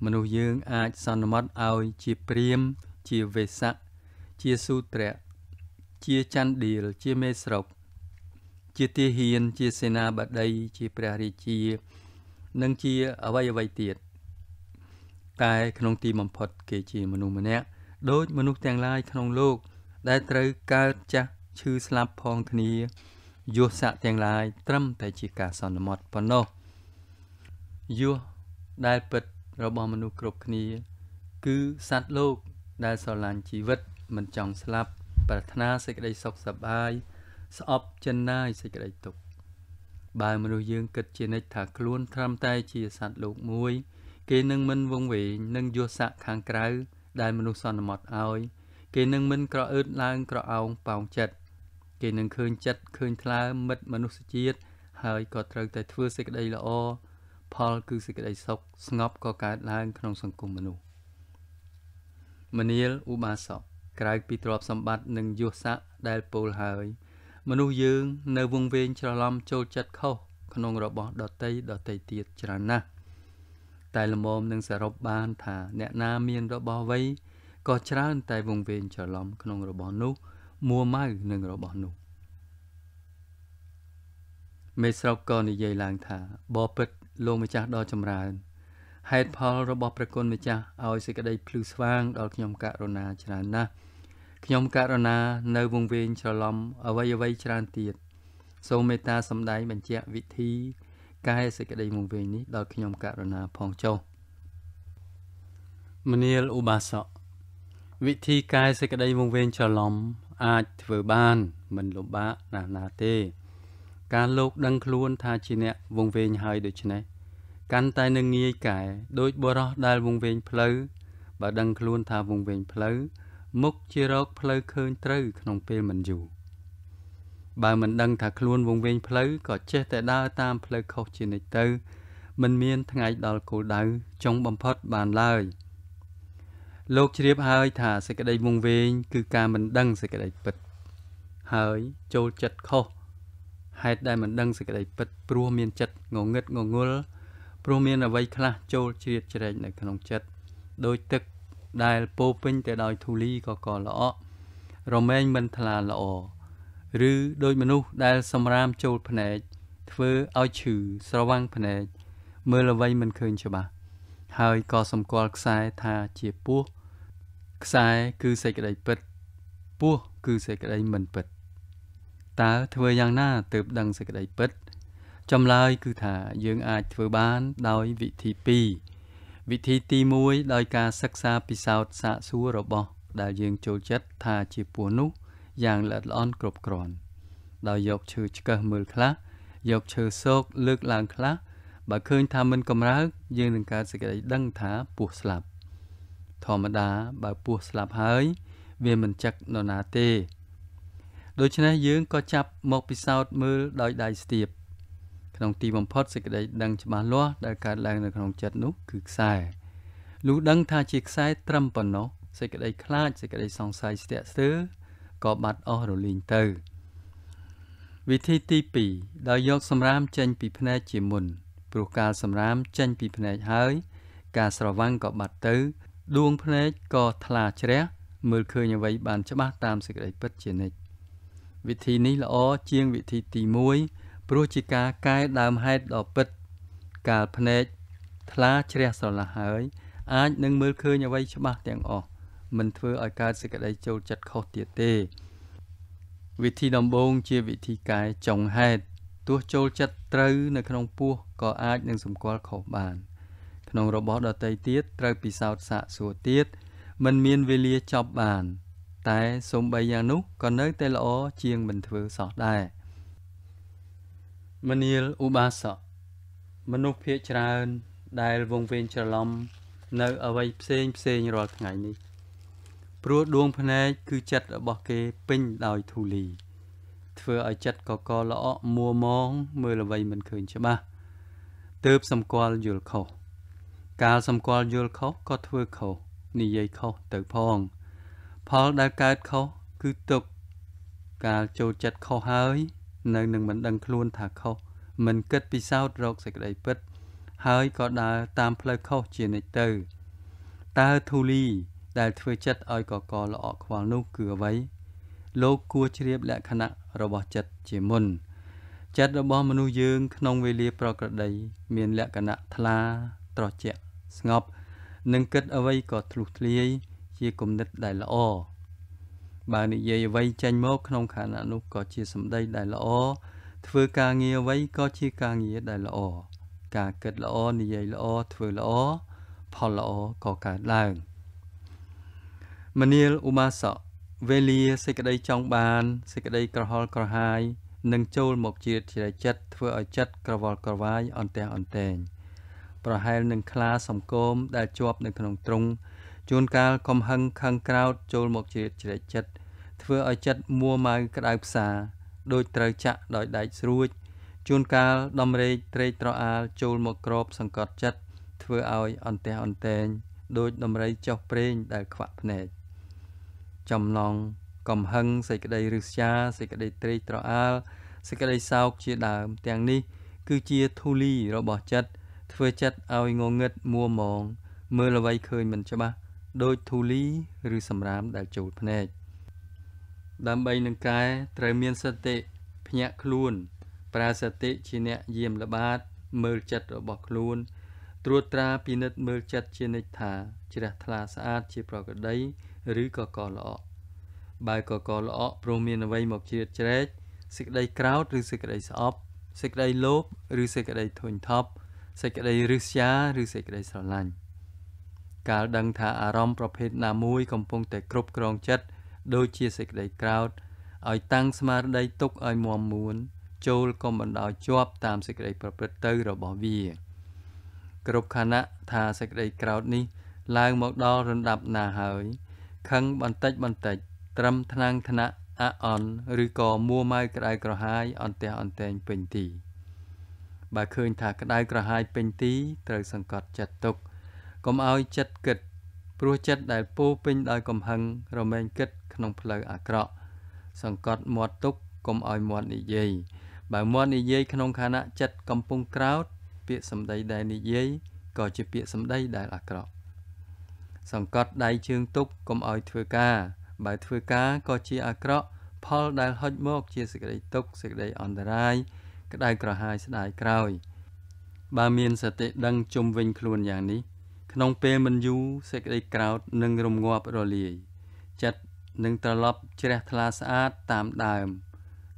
A: មនុស្សយើងអាចសន្មត់ឲ្យជាព្រាមជាវេសៈជាសូត្រៈជាច័ន្ទឌីលជាមេស្រុកជាទាហានជាសេនាបតីជាព្រះរាជា និងជាអវ័យអវ័យទៀតតែក្នុងទីបំផុត គេជាមនុស្សម្នាក់ដូច មនុស្សទាំងឡាយក្នុងលោក ដែលត្រូវកើតចាស់ឈឺស្លាប់ផងគ្នាយុស័កទាំងឡាយត្រឹមតែជាការសន្មត់ប៉ុណ្ណោះយុសដែលពិតរបស់មនុស្សគ្រប់គ្នាគឺសត្វលោកដែលស្រឡាញ់ជីវិតមិនចង់ស្លាប់ប្រាថ្នាសេចក្តីសុខសប្បាយស្អប់ចិនណាយសេចក្តីទុក្ខបើមនុស្សយើងគិតជានិច្ចថាខ្លួនត្រឹមតែជាសត្វលោកមួយ គេនឹងមិនវង្វេងនឹងយល់ស័កខាងក្រៅដែលមនុស្សសន្មត់ឲ្យ គេនឹងមិនក្រអឺតឡើងក្រអោងប៉ោងចិត្តគេនឹងឃើញចិត្តឃើញថ្លើមិត្តមនុស្សជាតិហើយក៏ត្រូវតែធ្វើសេចក្តីល្អផលគឺសេចក្តីសុខស្ងប់ក៏កើតឡើង ក្នុងសង្គមមនុស្សមនាលឧបាសកក្រៅពីទ្រព្យសម្បត្តិនិងយស័កដែលពោលហើយ មនុស្សយើង នៅវងវែងច្រឡំចូលចិត្តខុសក្នុងរបស់ដតីដតីទៀតច្រើនណាស់តែលមមនឹងសរុបបានថា អ្នកណាមានរបស់អ្វីក៏ច្រើន តែវងវែងច្រឡំក្នុងរបស់នោះ មួម៉ៅនឹងរបស់នោះមេស្រុកក៏និយាយឡើងថាបបិទ្ធលោកម្ចាស់ដ៏ចម្រើនហេតុផលរបស់ព្រះគុណម្ចាស់ឲ្យសេចក្តីភ្លឺស្វាង ដល់ខ្ញុំករុណាច្រើនណាស់ខ្ញុំករុណានៅវង្វេងច្រឡំអ្វីអ្វីច្រើនទៀតសូមមេត្តាសម្ដែងបញ្ជាក់វិធីកែសេចក្តីវង្វេងនេះដល់ខ្ញុំករុណាផងចុះមនាលឧបាសក វិធីកែសេចក្តីវង្វេងច្រឡំអាចធ្វើបាន មិនលំបាកណាស់ណាទេការលោកដឹងខ្លួនថាជាអ្នកវង្វេងហើយដូច្នេះកាន់តែនឹងងាយកែដោយបរោះដែលវង្វេងផ្លូវបើដឹងខ្លួនថាវង្វេងផ្លូវមុខជារកផ្លូវឃើញត្រូវក្នុងពេលមិនយូរបើមិនដឹងថាខ្លួនវង្វេងផ្លូវក៏ចេះតែដើរតាមផ្លូវខុសជានិច្ចទៅមិនមានថ្ងៃដល់គោលដៅចុងបំផុតបានឡើយ លោកជ្រាបហើយថាសេចក្តីវង្វេងគឺការមិនដឹងសេចក្តីពិត ហើយចូលចិត្តខុសហេតុដែលមិនដឹងសេចក្តីពិតព្រោះមានចិត្តងងឹតងងុលព្រោះមានអ្វីខ្លះចូលជ្រៀតជ្រែកនៅក្នុងចិត្តដោយទឹកដែលពោពេញទៅដោយធូលីក៏កល្អក់រមែងមិនថ្លាល្អឬដោយមនុស្សដែលសម្រាមចូលភ្នែកធ្វើឲ្យឈឺស្រវាំងភ្នែកមើលអ្វីមិនឃើញច្បាស់ហើយក៏សម្គាល់ខ្សែថាជាពស់ខ្សែគឺសេចក្តីពិតពស់គឺសេចក្តីមិនពិតតើធ្វើយ៉ាងណាទើបដឹងសេចក្តីពិតចម្លើយគឺថាយើងអាចធ្វើបានដោយវិធី2វិធីទី1ដោយការសិក្សាពិសោធន៍សាកសួររបស់ ដែលយើងចូលចិត្តថាជាពស់នោះយ៉ាងល្អិតល្អន់គ្រប់គ្រាន់ដោយយកឈើឆ្កឹះមើលខ្លះយកឈើសោកលើកឡើងខ្លះបើឃើញថាមិនកម្រើកយើងនឹងកើតសេចក្តីដឹងថាពស់ស្លាប់ធម្មតាបើពស់ស្លាប់ហើយ វាមិនចឹកនរណាទេដូច្នេះយើងក៏ចាប់មកពិសោធន៍មើលដោយដៃស្ទាបក្នុងទីបំផុតសេចក្តីដឹងច្បាស់លាស់ដែលកើតឡើងនៅក្នុងចិត្តនោះគឺខ្សែលុះដឹងថាជាខ្សែត្រឹមប៉ុណ្ណោះសេចក្តីខ្លាចសេចក្តីសង្ស័យស្ទាក់ស្ទើរក៏បាត់អស់រលីងទៅវិធីទី2ដោយយកសម្រាម ចេញ ពីភ្នែកជាមុនព្រោះកាលសម្រាមចេញពីភ្នែកហើយ ការស្រវាំងក៏បាត់ទៅដួងភ្នែកក៏ថ្លាជ្រះមើលឃើញអ្វីបានច្បាស់តាមសេចក្តីពិតជានិច្ចវិធីនេះល្អជាងវិធីទី1ព្រោះជាការកែដើមហេតុដ៏ពិតកាលភ្នែកថ្លាជ្រះស្រឡះហើយ អាចនឹងមើលឃើញអ្វី ច្បាស់ទាំងអស់មិនធ្វើឲ្យកើតសេចក្តីចូលចិត្តខុសទៀតទេវិធីដំបូងជាវិធីកែចុងហេតុទោះចូលចិត្តត្រូវនៅក្នុងពោះក៏អាចនឹងសម្គាល់ខុសបាន ក្នុងរបស់ដតីទៀតត្រូវពិសោធន៍សាកសួរទៀតមិនមានវេលាចប់បានតែសូម្បីយ៉ាងនោះក៏នៅតែល្អជាងមិនធ្វើសោះដែរមនាលឧបាសកមនុស្សភាគច្រើនដែលវងវែងច្រឡំនៅអ្វីផ្សេងផ្សេងរាល់ថ្ងៃនេះព្រោះដួងភ្នែក គឺចិត្តរបស់គេពេញដោយធូលីធ្វើឲ្យចិត្តកកល្អក់មួមងមើលអ្វីមិនឃើញច្បាស់ទើបសម្គាល់យល់ខុសកាលសម្គាល់យល់ខុសក៏ធ្វើខុសនិយាយខុសទៅផងផលដែលកើតខុសគឺទុកកាលចូលចិត្តខុសហើយ នៅនឹងមិនដឹងខ្លួនថាខុសមិនគិតពិសោធន៍រកសេចក្តីពិត ហើយក៏ដើរតាមផ្លូវខុសជានិច្ចទៅ តើធូលីដែលធ្វើចិត្តឲ្យកកល្អខ្វល់នោះគឺអ្វី លោកគួរជ្រាបលក្ខណៈរបស់ចិត្តជាមុន ចិត្តរបស់មនុស្សយើងក្នុងវេលាប្រក្រតីមានលក្ខណៈថ្លាត្រជាក់ស្ងប់និងគិតអ្វីក៏ធ្លុះធ្លាយជាគំនិតដែលល្អបើនិយាយអ្វីចេញមកក្នុងខណៈនោះក៏ជាសម្ដីដែលល្អធ្វើការងារអ្វីក៏ជាការងារដែលល្អការគិតល្អនិយាយល្អធ្វើល្អផលល្អក៏កើតឡើង មនាលឧបាសកវេលាសេចក្តីចង់បានសេចក្តីក្រហល់ក្រហាយនឹងចូលមកជាជ្រៃចិត្តធ្វើឲ្យចិត្តក្រវល់ក្រវាយអន្ទះអន្ទែងប្រហែលនឹងខ្លាសំគមដែលជាប់នៅក្នុងទ្រុងជួនកាលកំហឹងខឹងក្រោតចូលមកជ្រៀតជ្រែកចិត្តធ្វើឲ្យចិត្តមួម៉ៅក្តៅផ្សាដូចត្រូវចាក់ដោយដែកស្រួច ជួនកាលដំរែកត្រេកត្រអាលចូលមកក្របសង្កត់ចិត្តធ្វើឲ្យអន្ទះអន្ទែងដោយដំរីចុះប្រេងដែលខ្វាក់ភ្នែកចំណងកំហឹងសេចក្តីឫស្យាសេចក្តីត្រេកត្រអាលសេចក្តីសោកជាដើមទាំងនេះ គឺជាធូលីរបស់ចិត្តធ្វើចិត្តឲ្យងងឹតមួមងមើលអ្វីឃើញមិនច្បាស់ដូចធូលីឬសម្រាមដែលចូលភ្នែកដើម្បីនឹងកែត្រូវមានសតិភ្ញាក់ខ្លួន ប្រាសតិជាអ្នកយាមល្បាតមើលចិត្តរបស់ខ្លួនត្រួតត្រាពិនិត្យមើលចិត្តជានិច្ចថាជ្រះថ្លាស្អាតជាប្រក្រតីឬក៏កល្អបើកកល្អព្រោះមានអ្វីមកជ្រៀតជ្រែកសេចក្តីក្រោតឬសេចក្តីស្អប់សេចក្តីលោភឬសេចក្តីធុញថប់សេចក្តីរឹស្យាឬសេចក្តីស្រឡាញ់កាលដឹងថាអារម្មណ៍ប្រភេទណាមួយកំពុងតែគ្រប់គ្រងចិត្តដូចជាសេចក្តីក្រោធឲ្យតាំងស្មារតីទុកឲ្យមាំមួន ចូលកុំបណ្ដោយជាប់តាមសេចក្តីប្រព្រឹត្តទៅរបស់វាគ្រប់ខណៈថាសេចក្តីក្រោធនេះ ឡើងមកដល់រំដាប់ណាហើយខឹងបន្តិចបន្តិចត្រឹមថ្នាំងថ្នាក់អអន់ឬក៏មួម៉ៅក្តៅក្រហាយអន្ទះអន្តែងពេញទីបើឃើញថាក្តៅក្រហាយពេញទីត្រូវសង្កត់ចិត្តទុកកុំឲ្យចិត្តគិត ព្រោះចិត្តដែលពោពេញដោយកំហឹងរមែងគិត ក្នុងផ្លូវអាក្រក់សង្កត់មាត់ទុកកុំឲ្យមាត់និយាយបើមាត់និយាយក្នុងខណៈចិត្តកំពុងក្រោតពាក្យសម្ដីដែលនិយាយក៏ជាពាក្យសម្ដីដែលអាក្រក់សង្កត់ដៃជើងទុកកុំឲ្យធ្វើការបើធ្វើការក៏ជាអាក្រក់ផលដែលហុចមកជាសេចក្តីទុកសេចក្តីអន្តរាយ ក្តៅក្រហាយស្ដាយក្រោយបើមានសតិដឹងជុំវិញខ្លួនយ៉ាងនេះក្នុងពេលមិនយូរសេចក្តីក្រោតនឹងរងាប់រលាយចិត្តនឹងត្រឡប់ជ្រះថ្លាស្អាតតាមដើម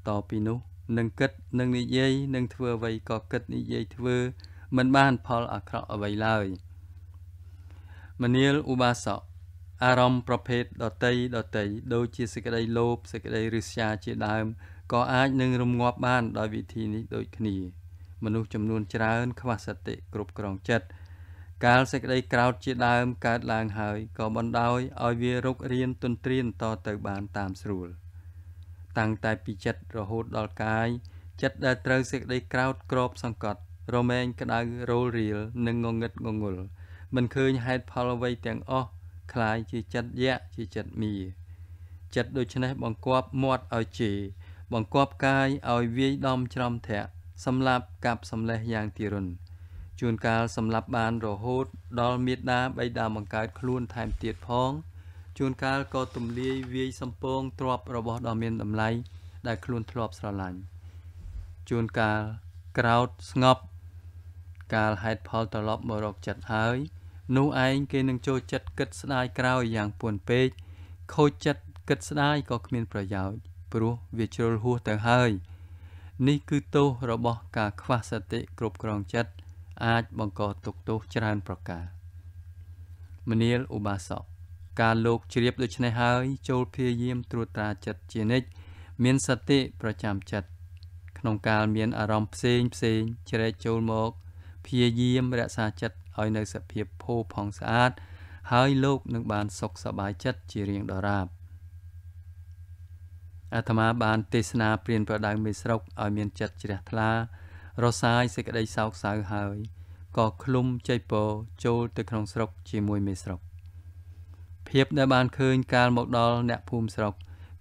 A: តពីនោះនឹងគិតនឹងនិយាយនឹងធ្វើអ្វីក៏គិតនិយាយធ្វើមិនបានផលអាក្រក់អ្វីឡើយមនាលឧបាសកអារម្មណ៍ប្រភេទដតីដតីដូចជាសេចក្តីលោភសេចក្តីរិស្យាជាដើមក៏អាចនឹងរងាប់បានដោយវិធីនេះដូចគ្នាមនុស្សចំនួនច្រើនខ្វះសតិគ្រប់គ្រងចិត្តកាលសេចក្តីក្រោធជាដើមកើតឡើងហើយក៏បណ្ដោយឲ្យវារុករានទន្ទ្រានតទៅបានតាមស្រួលតាំងតែពីចិត្តរហូតដល់កាយចិត្តដែលត្រូវសេចក្តីក្រោធក្រប សង្កត់រមែងក្តៅរោលរៀលនិងងងឹតងងុលមិនឃើញហេតុផលអ្វីទាំងអស់คล้ายជាចិត្តយៈជាចិត្តមីចិត្តដូច្នេះបង្គាប់មាត់ឲ្យជេរបង្គាប់កាយឲ្យវាយដំច្រំធាក់សម្លាប់កាប់សម្លេះយ៉ាងទីរុនជួនកាលសម្លាប់បានរហូតដល់មេដាបៃតាបង្កើតខ្លួនថែមទៀតផង ជួនកាលក៏ទម្លាយវាយសំពងទ្រពរបស់ដ៏មានតម្លៃដែលខ្លួនធ្លាប់ស្រឡាញ់ជួនកាលក្រោតស្ងប់កាលហេតុផលត្រឡប់មករកចិត្តហើយ នោះឯងគេនឹងចូលចិត្តគិតស្ដាយក្រោយយ៉ាងពួនពេកខូចចិត្តគិតស្ដាយក៏គ្មានប្រយោជន៍ព្រោះវាជ្រុលហួសទៅហើយនេះគឺទោសរបស់ការខ្វះសតិគ្រប់គ្រងចិត្តអាចបង្កទុកទោសច្រើនប្រការមនាលឧបាសក ការលោក ជ្រាបដូច្នេះហើយ ចូលព្យាយាមត្រួតត្រាចិត្តជានិច្ចមានសតិប្រចាំចិត្តក្នុងការមានអារម្មណ៍ផ្សេងផ្សេងជ្រែកចូលមកព្យាយាមរក្សាចិត្តឲ្យនៅសភាពផូរផង់ស្អាតហើយលោកនឹងបានសុខសប្បាយចិត្តជារៀងដរាបអាត្មាបានទេសនាព្រាន ប្រដៅមេស្រុកឲ្យមានចិត្តជ្រះថ្លារសាយសេចក្តីសោកសៅហើយក៏ឃ្លុំចៃពរចូលទៅក្នុងស្រុក ជាមួយមេស្រុកភាពដែលបានឃើញកាលមកដល់អ្នកភូមិស្រុក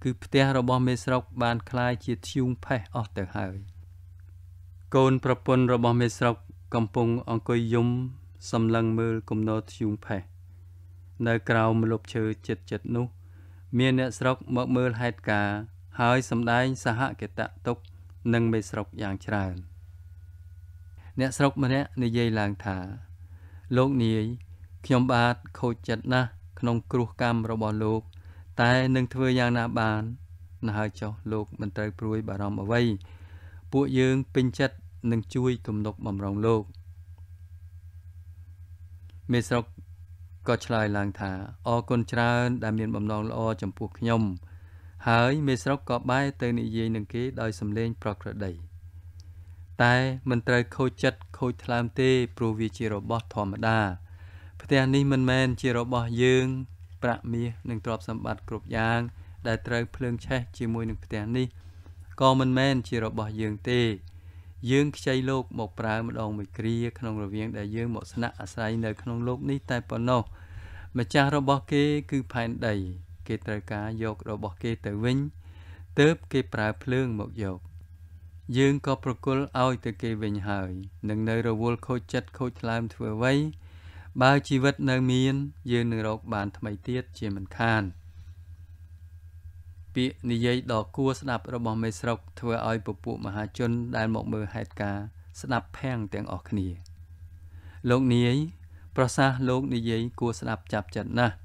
A: គឺផ្ទះរបស់មេស្រុក បានคล้ายជាធ្យូងផេះអស់ទៅហើយកូនប្រពន្ធរបស់មេស្រុក កំពុងអង្គុយយំសម្លឹងមើលគំនរធ្យូងផេះនៅក្រោមម្លប់ឈើចិត្តចិត្តនោះ មានអ្នកស្រុកមកមើលហេតុការណ៍ហើយសម្ដែងសហគតៈទុកនឹងមេស្រុកយ៉ាងច្រើន។អ្នកស្រុកម្នាក់និយាយឡើងថា លោកនាយ ខ្ញុំបាទខូចចិត្តណាស់ក្នុងគ្រោះកម្មរបស់លោកតែនឹងធ្វើយ៉ាងណាបានណាហើយចុះលោកមិនត្រូវព្រួយបារម្ភអ្វី ពួកយើងពេញចិត្តនឹងជួយទំនុកបំរុងលោកមេស្រុកក៏ឆ្លើយឡើងថាអរគុណច្រើនដែលមានបំណងល្អចំពោះខ្ញុំ ហើយមេស្រុកក៏បែរទៅនិយាយនឹងគេដោយសំឡេងប្រក្រតី។តែមិនត្រូវខូចចិត្តខូចថ្លើមទេ ព្រោះវាជារបស់ធម្មតា ផ្ទះនេះមិនមែនជារបស់យើងប្រាក់មាសនិងទ្រព្យសម្បត្តិគ្រប់យ៉ាងដែលត្រូវភ្លើងឆេះជាមួយនឹងផ្ទះនេះក៏មិនមែនជារបស់យើងទេ យើងខ្ចីលោកមកប្រើម្ដងមួយគ្រាក្នុងរវាង ដែលយើងមកស្នាក់អាស្រ័យនៅក្នុងលោកនេះតែប៉ុណ្ណោះម្ចាស់របស់គេ គឺផែនដី គេត្រូវការយករបស់គេទៅវិញ ទើប គេប្រើភ្លើងមកយកយើងក៏ប្រគល់ឲ្យទៅគេវិញហើយនឹងនៅរវល់ខូចចិត្តខូចថ្លើមធ្វើអ្វីបើជីវិតនៅមាន យើងនឹងរកបានថ្មីទៀតជាមិនខាន ពាក្យនិយាយដ៏គួរស្ដាប់របស់មេស្រុក ធ្វើឲ្យពពួកមហាជនដែលមកមើលហេតុការណ៍ស្ដាប់ភាំងទាំងអស់គ្នា លោកនាយប្រសាសន៍លោកនិយាយគួរស្ដាប់ចាប់ចិត្តណាស់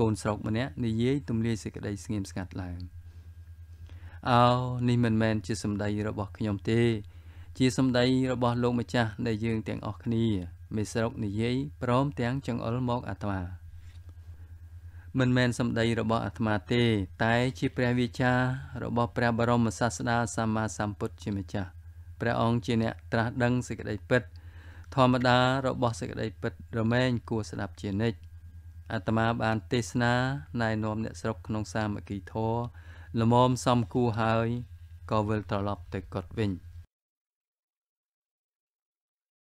A: កូនស្រុកម្នាក់និយាយទំលាយសេចក្តីស្ងៀមស្ងាត់ឡើង។អោនេះមិនមែនជាសម្ដីរបស់ខ្ញុំទេ ជាសម្ដី របស់លោកម្ចាស់ដែលយើងទាំងអស់គ្នា មេស្រុកនិយាយព្រមទាំង ចង្អុលមកអាត្មាមិនមែនសម្ដីរបស់អាត្មាទេតែជាព្រះវិចាររបស់ព្រះបរមសាស្តាសម្មាសម្ពុទ្ធជាម្ចាស់ព្រះអង្គជាអ្នកត្រាស់ដឹងសេចក្តីពិតធម្មតារបស់សេចក្តីពិត រមែងគួរស្ដាប់ជានិច្ចអាត្មាបានទេសនាណែនាំអ្នកស្រុកក្នុង សាមគ្គីធម៌ល្មមសំគូហើយក៏វិលត្រឡប់ទៅកត់វិញ។